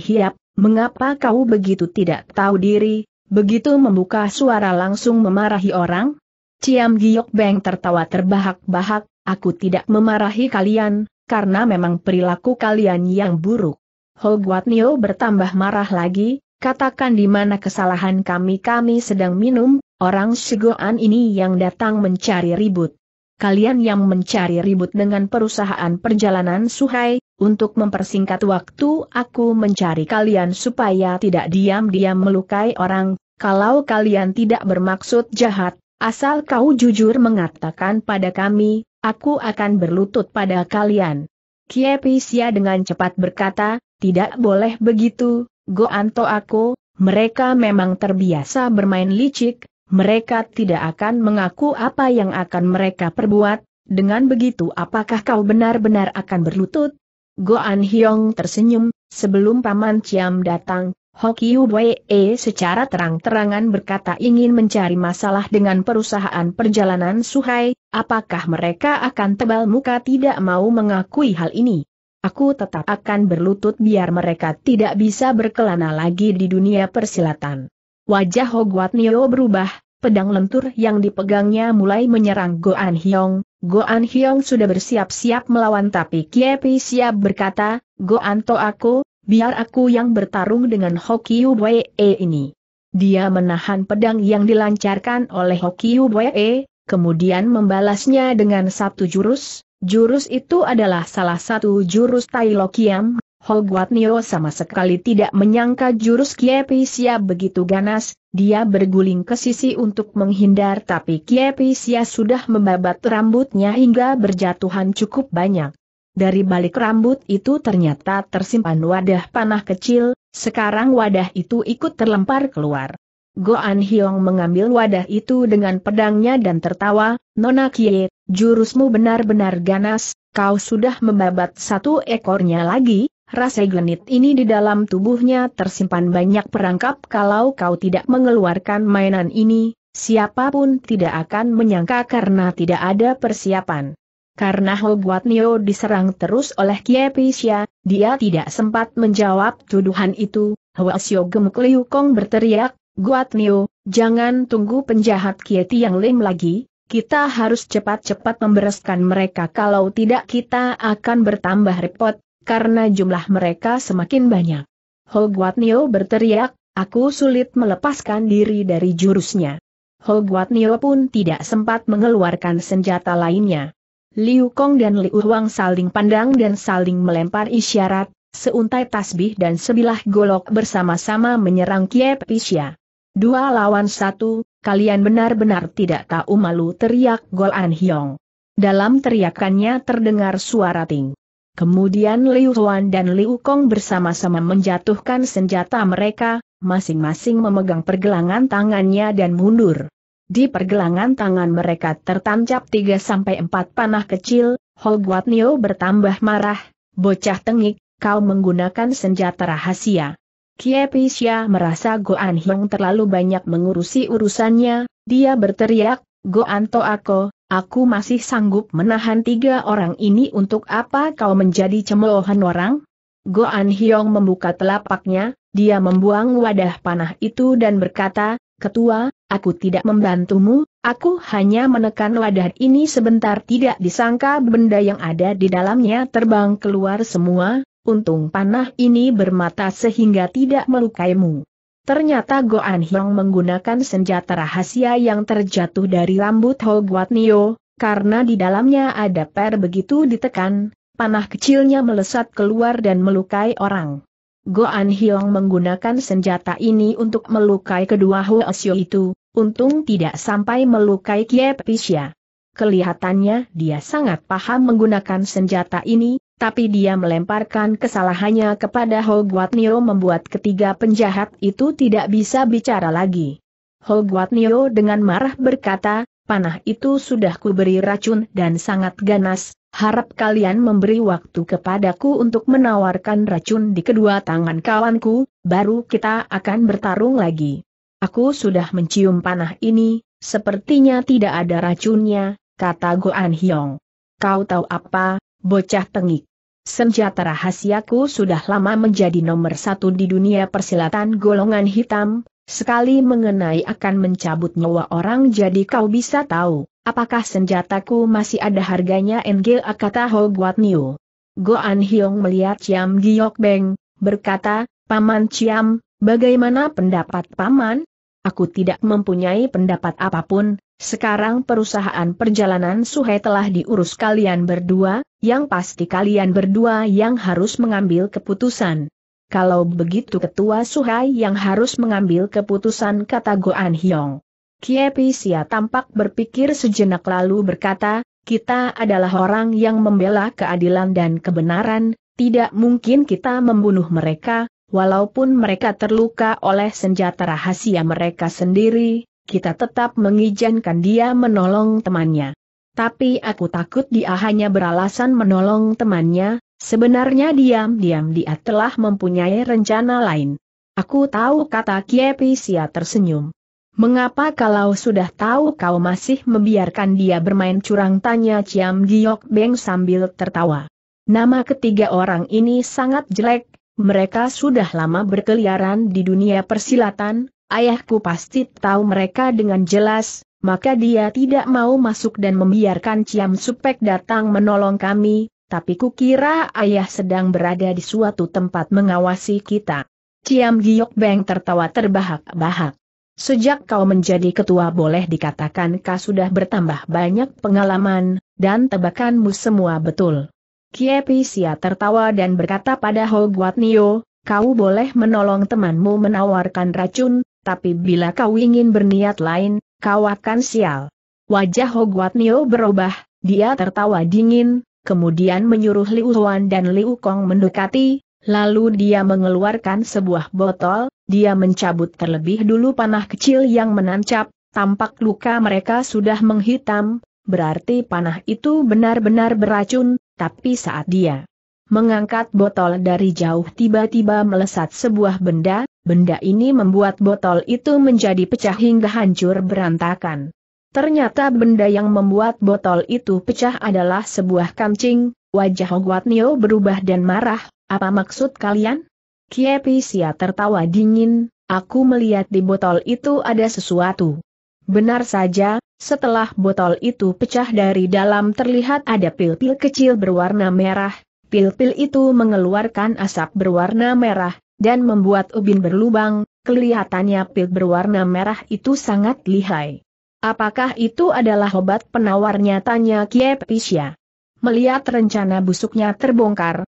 mengapa kau begitu tidak tahu diri, begitu membuka suara langsung memarahi orang? Ciam Giok Beng tertawa terbahak-bahak, aku tidak memarahi kalian, karena memang perilaku kalian yang buruk. Guat Nio bertambah marah lagi, katakan di mana kesalahan kami kami sedang minum, orang Shigoan ini yang datang mencari ribut. Kalian yang mencari ribut dengan perusahaan perjalanan Suhai, untuk mempersingkat waktu aku mencari kalian supaya tidak diam-diam melukai orang, kalau kalian tidak bermaksud jahat, Asal kau jujur mengatakan pada kami, aku akan berlutut pada kalian. Kiepisia dengan cepat berkata, tidak boleh begitu, Goanto aku, mereka memang terbiasa bermain licik, mereka tidak akan mengaku apa yang akan mereka perbuat, dengan begitu apakah kau benar-benar akan berlutut? Goan Hyong tersenyum, sebelum Paman Ciam datang, Hoki Hubwee secara terang-terangan berkata ingin mencari masalah dengan perusahaan perjalanan Suhai, apakah mereka akan tebal muka tidak mau mengakui hal ini? Aku tetap akan berlutut biar mereka tidak bisa berkelana lagi di dunia persilatan. Wajah Hogwat Nio berubah, pedang lentur yang dipegangnya mulai menyerang Goan Hyong, Goan Hyong sudah bersiap-siap melawan tapi Kiepi siap berkata, Goan To aku, Biar aku yang bertarung dengan Hokiu Wee e ini. Dia menahan pedang yang dilancarkan oleh Hokiu Wee, e, kemudian membalasnya dengan satu jurus. Jurus itu adalah salah satu jurus Tai Lokiam. Hogwat Nio sama sekali tidak menyangka jurus Kiepisia begitu ganas, dia berguling ke sisi untuk menghindar tapi Kiepisia sudah membabat rambutnya hingga berjatuhan cukup banyak dari balik rambut itu ternyata tersimpan wadah panah kecil, sekarang wadah itu ikut terlempar keluar. Goan Hiong mengambil wadah itu dengan pedangnya dan tertawa, Nona Kie, jurusmu benar-benar ganas, kau sudah membabat satu ekornya lagi, rasa genit ini di dalam tubuhnya tersimpan banyak perangkap kalau kau tidak mengeluarkan mainan ini, siapapun tidak akan menyangka karena tidak ada persiapan. Karena Hoguat Nio diserang terus oleh Kiepisya, dia tidak sempat menjawab tuduhan itu. Hwasyo Gemuk Liu Kong berteriak, Guat Nio, jangan tunggu penjahat Kieti yang lim lagi, kita harus cepat-cepat membereskan mereka kalau tidak kita akan bertambah repot, karena jumlah mereka semakin banyak. Guat Nio berteriak, aku sulit melepaskan diri dari jurusnya. Guat Nio pun tidak sempat mengeluarkan senjata lainnya. Liu Kong dan Liu Huang saling pandang dan saling melempar isyarat, seuntai tasbih dan sebilah golok bersama-sama menyerang Kiep Pisya. Dua lawan satu, kalian benar-benar tidak tahu malu teriak Gol An Hyong. Dalam teriakannya terdengar suara ting. Kemudian Liu Huan dan Liu Kong bersama-sama menjatuhkan senjata mereka, masing-masing memegang pergelangan tangannya dan mundur. Di pergelangan tangan mereka tertancap 3-4 panah kecil, Hogwat Nio bertambah marah, bocah tengik, kau menggunakan senjata rahasia. Kiepisya merasa Goan Hyong terlalu banyak mengurusi urusannya, dia berteriak, Goan To Ako, aku masih sanggup menahan tiga orang ini untuk apa kau menjadi cemoohan orang? Goan Hyong membuka telapaknya, dia membuang wadah panah itu dan berkata, Ketua, Aku tidak membantumu, aku hanya menekan wadah ini sebentar tidak disangka benda yang ada di dalamnya terbang keluar semua, untung panah ini bermata sehingga tidak melukaimu. Ternyata Goan Hyong menggunakan senjata rahasia yang terjatuh dari rambut Ho Guat Nio, karena di dalamnya ada per begitu ditekan, panah kecilnya melesat keluar dan melukai orang. Goan Hiong menggunakan senjata ini untuk melukai kedua Xiu itu, untung tidak sampai melukai Kie Pisha. Kelihatannya dia sangat paham menggunakan senjata ini, tapi dia melemparkan kesalahannya kepada Guat Niro membuat ketiga penjahat itu tidak bisa bicara lagi. Guat Niro dengan marah berkata, panah itu sudah kuberi racun dan sangat ganas, harap kalian memberi waktu kepadaku untuk menawarkan racun di kedua tangan kawanku, baru kita akan bertarung lagi. Aku sudah mencium panah ini, sepertinya tidak ada racunnya, kata Goan Hyong. Kau tahu apa, bocah tengik. Senjata rahasiaku sudah lama menjadi nomor satu di dunia persilatan golongan hitam, sekali mengenai akan mencabut nyawa orang jadi kau bisa tahu. Apakah senjataku masih ada harganya Engil kata Ho Guat Niu. Goan Hyong melihat Chiam Giok Beng, berkata, Paman Chiam, bagaimana pendapat Paman? Aku tidak mempunyai pendapat apapun, sekarang perusahaan perjalanan Suhai telah diurus kalian berdua, yang pasti kalian berdua yang harus mengambil keputusan. Kalau begitu ketua Suhai yang harus mengambil keputusan kata Goan Hyong. Kiepi Sia tampak berpikir sejenak lalu berkata, kita adalah orang yang membela keadilan dan kebenaran, tidak mungkin kita membunuh mereka, walaupun mereka terluka oleh senjata rahasia mereka sendiri, kita tetap mengizinkan dia menolong temannya. Tapi aku takut dia hanya beralasan menolong temannya, sebenarnya diam-diam dia telah mempunyai rencana lain. Aku tahu kata Kiepi Sia tersenyum. Mengapa kalau sudah tahu kau masih membiarkan dia bermain curang tanya Ciam Giok Beng sambil tertawa. Nama ketiga orang ini sangat jelek, mereka sudah lama berkeliaran di dunia persilatan, ayahku pasti tahu mereka dengan jelas, maka dia tidak mau masuk dan membiarkan Ciam Supek datang menolong kami, tapi kukira ayah sedang berada di suatu tempat mengawasi kita. Ciam Giok Beng tertawa terbahak-bahak. Sejak kau menjadi ketua boleh dikatakan kau sudah bertambah banyak pengalaman, dan tebakanmu semua betul. Kiepi Sia tertawa dan berkata pada Hogwat Nio, kau boleh menolong temanmu menawarkan racun, tapi bila kau ingin berniat lain, kau akan sial. Wajah Hogwat Nio berubah, dia tertawa dingin, kemudian menyuruh Liu Huan dan Liu Kong mendekati, Lalu dia mengeluarkan sebuah botol, dia mencabut terlebih dulu panah kecil yang menancap, tampak luka mereka sudah menghitam, berarti panah itu benar-benar beracun, tapi saat dia mengangkat botol dari jauh tiba-tiba melesat sebuah benda, benda ini membuat botol itu menjadi pecah hingga hancur berantakan. Ternyata benda yang membuat botol itu pecah adalah sebuah kancing, wajah Hogwarts berubah dan marah, apa maksud kalian? Kiepisia tertawa dingin, aku melihat di botol itu ada sesuatu. Benar saja, setelah botol itu pecah dari dalam terlihat ada pil-pil kecil berwarna merah, pil-pil itu mengeluarkan asap berwarna merah, dan membuat ubin berlubang, kelihatannya pil berwarna merah itu sangat lihai. Apakah itu adalah obat penawarnya tanya Kiepisia? Melihat rencana busuknya terbongkar,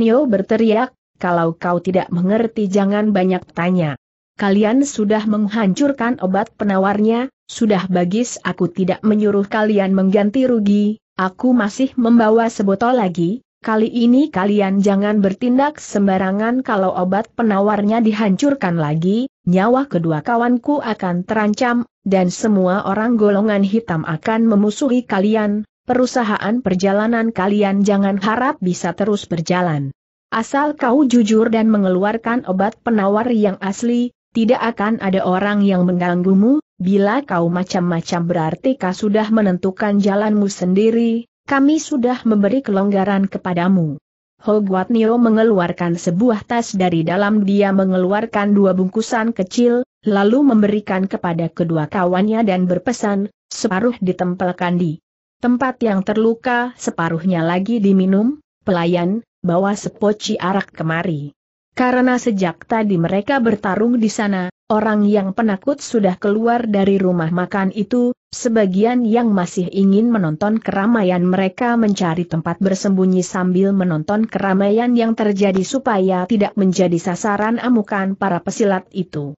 Neo berteriak, kalau kau tidak mengerti jangan banyak tanya. Kalian sudah menghancurkan obat penawarnya, sudah bagis aku tidak menyuruh kalian mengganti rugi, aku masih membawa sebotol lagi, kali ini kalian jangan bertindak sembarangan kalau obat penawarnya dihancurkan lagi, nyawa kedua kawanku akan terancam, dan semua orang golongan hitam akan memusuhi kalian, perusahaan perjalanan kalian jangan harap bisa terus berjalan. Asal kau jujur dan mengeluarkan obat penawar yang asli, tidak akan ada orang yang mengganggumu, bila kau macam-macam berarti kau sudah menentukan jalanmu sendiri, kami sudah memberi kelonggaran kepadamu. Hogwat Nio mengeluarkan sebuah tas dari dalam dia mengeluarkan dua bungkusan kecil, lalu memberikan kepada kedua kawannya dan berpesan, separuh ditempelkan di Tempat yang terluka separuhnya lagi diminum, pelayan, bawa sepoci arak kemari. Karena sejak tadi mereka bertarung di sana, orang yang penakut sudah keluar dari rumah makan itu, sebagian yang masih ingin menonton keramaian mereka mencari tempat bersembunyi sambil menonton keramaian yang terjadi supaya tidak menjadi sasaran amukan para pesilat itu.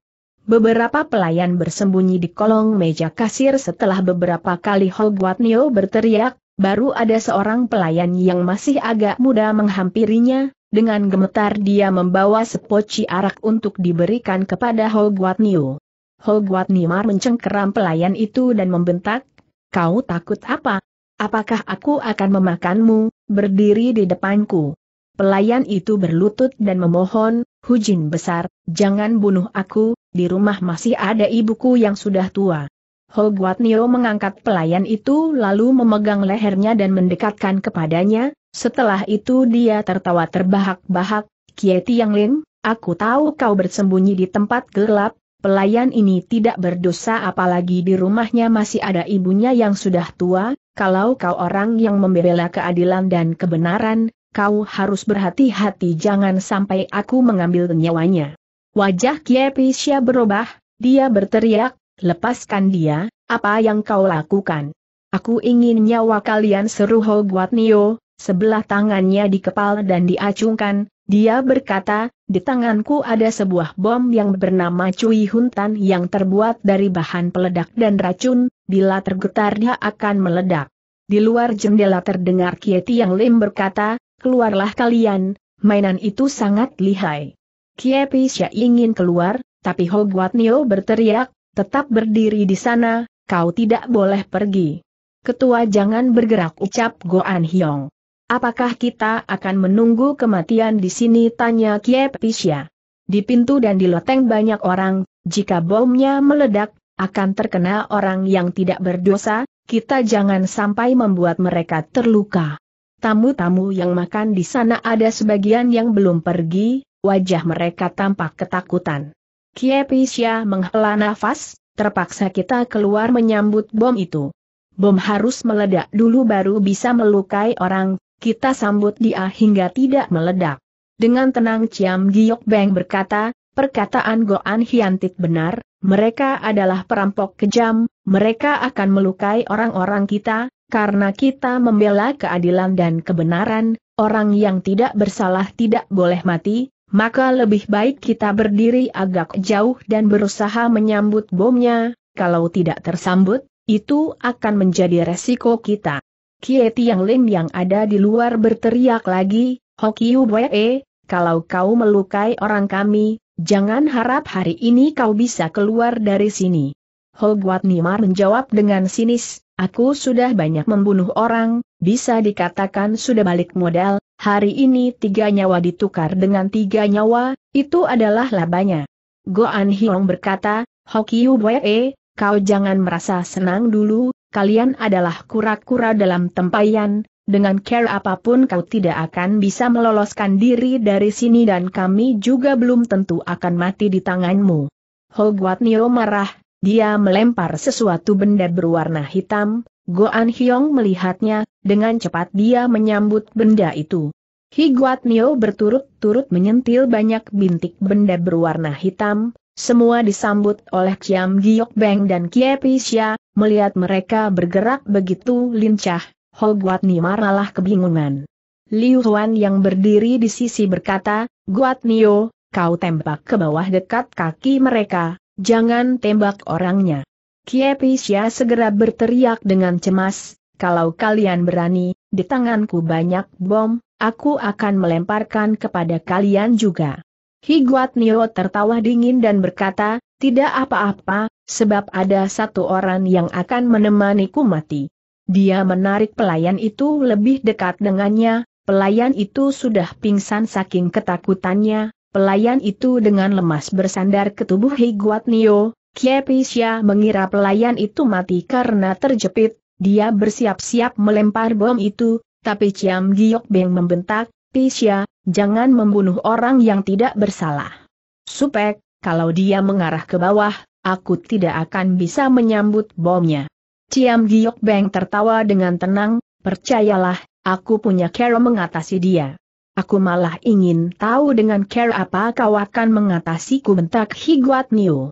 Beberapa pelayan bersembunyi di kolong meja kasir setelah beberapa kali Hogwat Neo berteriak, baru ada seorang pelayan yang masih agak muda menghampirinya, dengan gemetar dia membawa sepoci arak untuk diberikan kepada Hogwat Neo. Hogwat Nimar mencengkeram pelayan itu dan membentak, kau takut apa? Apakah aku akan memakanmu, berdiri di depanku? Pelayan itu berlutut dan memohon, Hujin besar, jangan bunuh aku, di rumah masih ada ibuku yang sudah tua. Hogwat Nio mengangkat pelayan itu lalu memegang lehernya dan mendekatkan kepadanya, setelah itu dia tertawa terbahak-bahak, Kieti Yang Lin, aku tahu kau bersembunyi di tempat gelap, pelayan ini tidak berdosa apalagi di rumahnya masih ada ibunya yang sudah tua, kalau kau orang yang membela keadilan dan kebenaran, kau harus berhati-hati jangan sampai aku mengambil nyawanya. Wajah Kie Pisya berubah, dia berteriak, lepaskan dia, apa yang kau lakukan? Aku ingin nyawa kalian seru Hogwat Nio, sebelah tangannya dikepal dan diacungkan, dia berkata, di tanganku ada sebuah bom yang bernama Cui Huntan yang terbuat dari bahan peledak dan racun, bila tergetar dia akan meledak. Di luar jendela terdengar Kieti yang Lim berkata, keluarlah kalian, mainan itu sangat lihai. Kie ingin keluar, tapi Hogwat Neo berteriak, tetap berdiri di sana, kau tidak boleh pergi. Ketua jangan bergerak ucap Goan Hyong. Apakah kita akan menunggu kematian di sini tanya Kie Pisya. Di pintu dan di loteng banyak orang, jika bomnya meledak, akan terkena orang yang tidak berdosa, kita jangan sampai membuat mereka terluka. Tamu-tamu yang makan di sana ada sebagian yang belum pergi, Wajah mereka tampak ketakutan. Kiepisya menghela nafas, terpaksa kita keluar menyambut bom itu. Bom harus meledak dulu baru bisa melukai orang, kita sambut dia hingga tidak meledak. Dengan tenang Ciam Giok Beng berkata, perkataan Goan Hyantit benar, mereka adalah perampok kejam, mereka akan melukai orang-orang kita, karena kita membela keadilan dan kebenaran, orang yang tidak bersalah tidak boleh mati, maka lebih baik kita berdiri agak jauh dan berusaha menyambut bomnya, kalau tidak tersambut, itu akan menjadi resiko kita. Kie yang Lim yang ada di luar berteriak lagi, Hokiu Wee, kalau kau melukai orang kami, jangan harap hari ini kau bisa keluar dari sini. Ho Guat Nimar menjawab dengan sinis, aku sudah banyak membunuh orang, bisa dikatakan sudah balik modal, Hari ini tiga nyawa ditukar dengan tiga nyawa, itu adalah labanya. Goan Hiong berkata, Hoki Wee, kau jangan merasa senang dulu, kalian adalah kura-kura dalam tempayan, dengan care apapun kau tidak akan bisa meloloskan diri dari sini dan kami juga belum tentu akan mati di tanganmu. Hogwat Nio marah, dia melempar sesuatu benda berwarna hitam, Goan Hyong melihatnya, dengan cepat dia menyambut benda itu. Higuat Nio berturut-turut menyentil banyak bintik benda berwarna hitam, semua disambut oleh Kiam Giok Beng dan Kie Pisya, melihat mereka bergerak begitu lincah, Hoguat Nio maralah kebingungan. Liu Huan yang berdiri di sisi berkata, Guat Nio, kau tembak ke bawah dekat kaki mereka, jangan tembak orangnya. Kiepisya segera berteriak dengan cemas, kalau kalian berani, di tanganku banyak bom, aku akan melemparkan kepada kalian juga. Higuat Nio tertawa dingin dan berkata, tidak apa-apa, sebab ada satu orang yang akan menemaniku mati. Dia menarik pelayan itu lebih dekat dengannya, pelayan itu sudah pingsan saking ketakutannya, pelayan itu dengan lemas bersandar ke tubuh Higuat Nio, Kiepisya mengira pelayan itu mati karena terjepit, dia bersiap-siap melempar bom itu, tapi Ciam Giok Beng membentak, Pisya, jangan membunuh orang yang tidak bersalah. Supek, kalau dia mengarah ke bawah, aku tidak akan bisa menyambut bomnya. Ciam Giok Beng tertawa dengan tenang, percayalah, aku punya cara mengatasi dia. Aku malah ingin tahu dengan cara apa kau akan mengatasiku bentak Higuat Niu.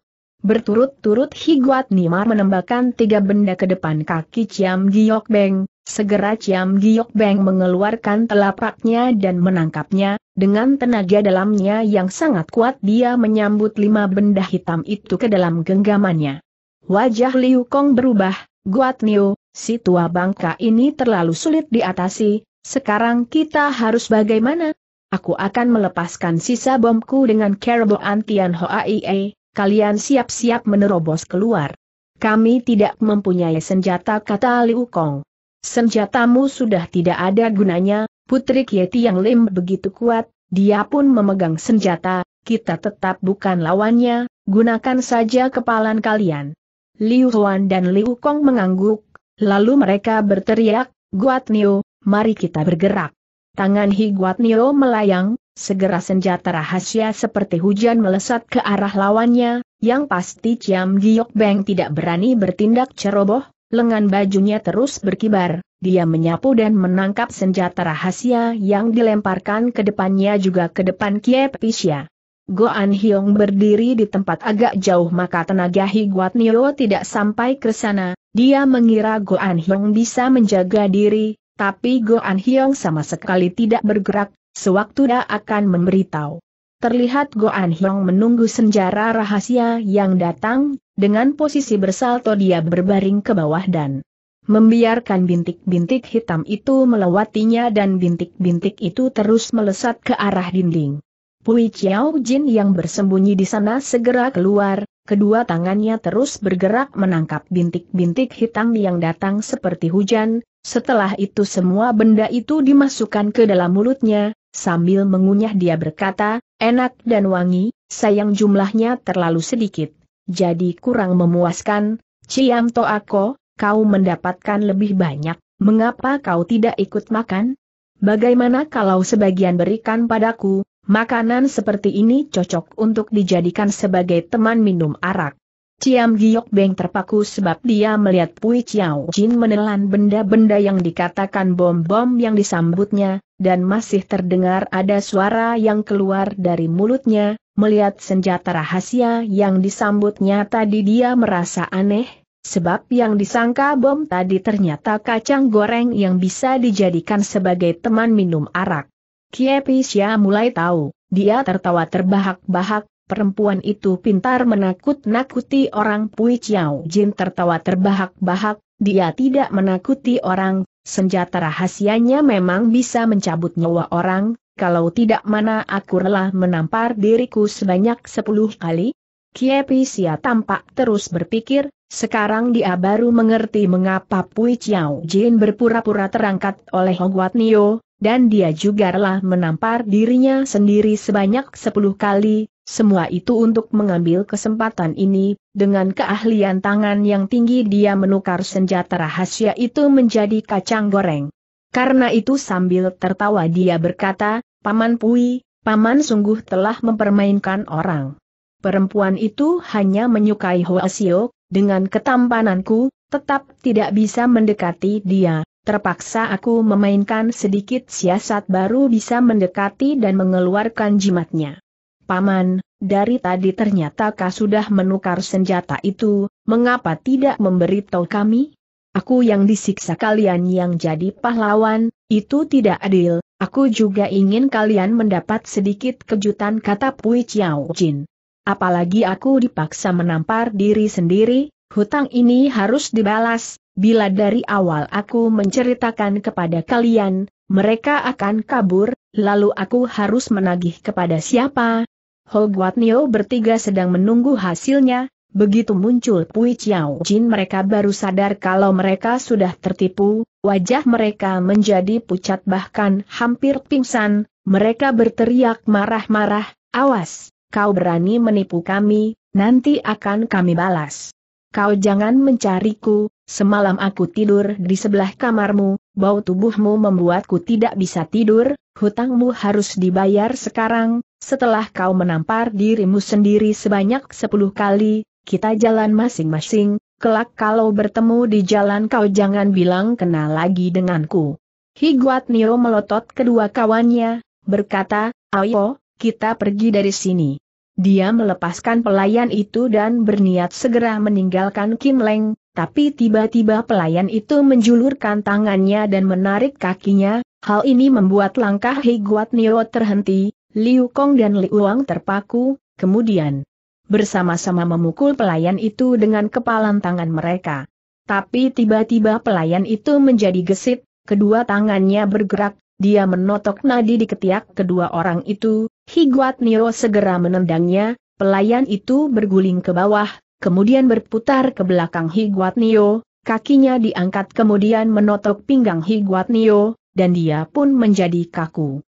Berturut-turut Higuat Nimar menembakkan tiga benda ke depan kaki Ciam Giok Beng, segera Ciam Giok Beng mengeluarkan telapaknya dan menangkapnya, dengan tenaga dalamnya yang sangat kuat dia menyambut lima benda hitam itu ke dalam genggamannya. Wajah Liu Kong berubah, Guat Niu, si tua bangka ini terlalu sulit diatasi, sekarang kita harus bagaimana? Aku akan melepaskan sisa bomku dengan Kerbo Antian Hoa Iei. E kalian siap-siap menerobos keluar. Kami tidak mempunyai senjata kata Liu Kong. Senjatamu sudah tidak ada gunanya, Putri Kieti yang Lim begitu kuat, dia pun memegang senjata, kita tetap bukan lawannya, gunakan saja kepalan kalian. Liu Huan dan Liu Kong mengangguk, lalu mereka berteriak, Guat Nio, mari kita bergerak. Tangan Hi Guat Nio melayang, Segera senjata rahasia seperti hujan melesat ke arah lawannya, yang pasti Ciam Giok Beng tidak berani bertindak ceroboh, lengan bajunya terus berkibar, dia menyapu dan menangkap senjata rahasia yang dilemparkan ke depannya juga ke depan Kiep Pisya. Goan Hyong berdiri di tempat agak jauh maka tenaga Higuat Nio tidak sampai ke sana, dia mengira Goan Hyong bisa menjaga diri, tapi Goan Hyong sama sekali tidak bergerak, Sewaktu dia akan memberitahu. Terlihat Goan Hyong menunggu senjara rahasia yang datang, dengan posisi bersalto dia berbaring ke bawah dan membiarkan bintik-bintik hitam itu melewatinya dan bintik-bintik itu terus melesat ke arah dinding. Pui Chiao Jin yang bersembunyi di sana segera keluar, kedua tangannya terus bergerak menangkap bintik-bintik hitam yang datang seperti hujan, setelah itu semua benda itu dimasukkan ke dalam mulutnya, sambil mengunyah dia berkata, enak dan wangi, sayang jumlahnya terlalu sedikit, jadi kurang memuaskan, Ciam Toako, kau mendapatkan lebih banyak, mengapa kau tidak ikut makan? Bagaimana kalau sebagian berikan padaku, makanan seperti ini cocok untuk dijadikan sebagai teman minum arak? Ciam Giok Beng terpaku sebab dia melihat Pui Chiao Jin menelan benda-benda yang dikatakan bom-bom yang disambutnya, dan masih terdengar ada suara yang keluar dari mulutnya, melihat senjata rahasia yang disambutnya tadi dia merasa aneh, sebab yang disangka bom tadi ternyata kacang goreng yang bisa dijadikan sebagai teman minum arak. Xia mulai tahu, dia tertawa terbahak-bahak, perempuan itu pintar menakut-nakuti orang Pui Chiao Jin tertawa terbahak-bahak, dia tidak menakuti orang, senjata rahasianya memang bisa mencabut nyawa orang, kalau tidak mana aku rela menampar diriku sebanyak sepuluh kali? Kiepi Sia tampak terus berpikir, sekarang dia baru mengerti mengapa Pui Chiao Jin berpura-pura terangkat oleh Hogwat Nio, dan dia juga rela menampar dirinya sendiri sebanyak sepuluh kali, semua itu untuk mengambil kesempatan ini, dengan keahlian tangan yang tinggi dia menukar senjata rahasia itu menjadi kacang goreng. Karena itu sambil tertawa dia berkata, Paman Pui, Paman sungguh telah mempermainkan orang. Perempuan itu hanya menyukai Siok, dengan ketampananku, tetap tidak bisa mendekati dia, terpaksa aku memainkan sedikit siasat baru bisa mendekati dan mengeluarkan jimatnya. Paman, dari tadi ternyata kau sudah menukar senjata itu, mengapa tidak memberitahu kami? Aku yang disiksa kalian yang jadi pahlawan, itu tidak adil, aku juga ingin kalian mendapat sedikit kejutan kata Pui Chiao Jin. Apalagi aku dipaksa menampar diri sendiri, hutang ini harus dibalas, bila dari awal aku menceritakan kepada kalian, mereka akan kabur, lalu aku harus menagih kepada siapa? Hogwartnio bertiga sedang menunggu hasilnya, begitu muncul Pui Chiao Jin mereka baru sadar kalau mereka sudah tertipu, wajah mereka menjadi pucat bahkan hampir pingsan, mereka berteriak marah-marah, awas, kau berani menipu kami, nanti akan kami balas kau jangan mencariku, semalam aku tidur di sebelah kamarmu, bau tubuhmu membuatku tidak bisa tidur, hutangmu harus dibayar sekarang, setelah kau menampar dirimu sendiri sebanyak sepuluh kali, kita jalan masing-masing, kelak kalau bertemu di jalan kau jangan bilang kenal lagi denganku. Higuat Nio melotot kedua kawannya, berkata, ayo, kita pergi dari sini. Dia melepaskan pelayan itu dan berniat segera meninggalkan Kim Leng, tapi tiba-tiba pelayan itu menjulurkan tangannya dan menarik kakinya, hal ini membuat langkah Higuat Nio terhenti, Liu Kong dan Li Wang terpaku, kemudian bersama-sama memukul pelayan itu dengan kepalan tangan mereka. Tapi tiba-tiba pelayan itu menjadi gesit, kedua tangannya bergerak, dia menotok nadi di ketiak kedua orang itu, Higuat Niro segera menendangnya, pelayan itu berguling ke bawah, kemudian berputar ke belakang Higuat Nio, kakinya diangkat kemudian menotok pinggang Higuat Nio, dan dia pun menjadi kaku.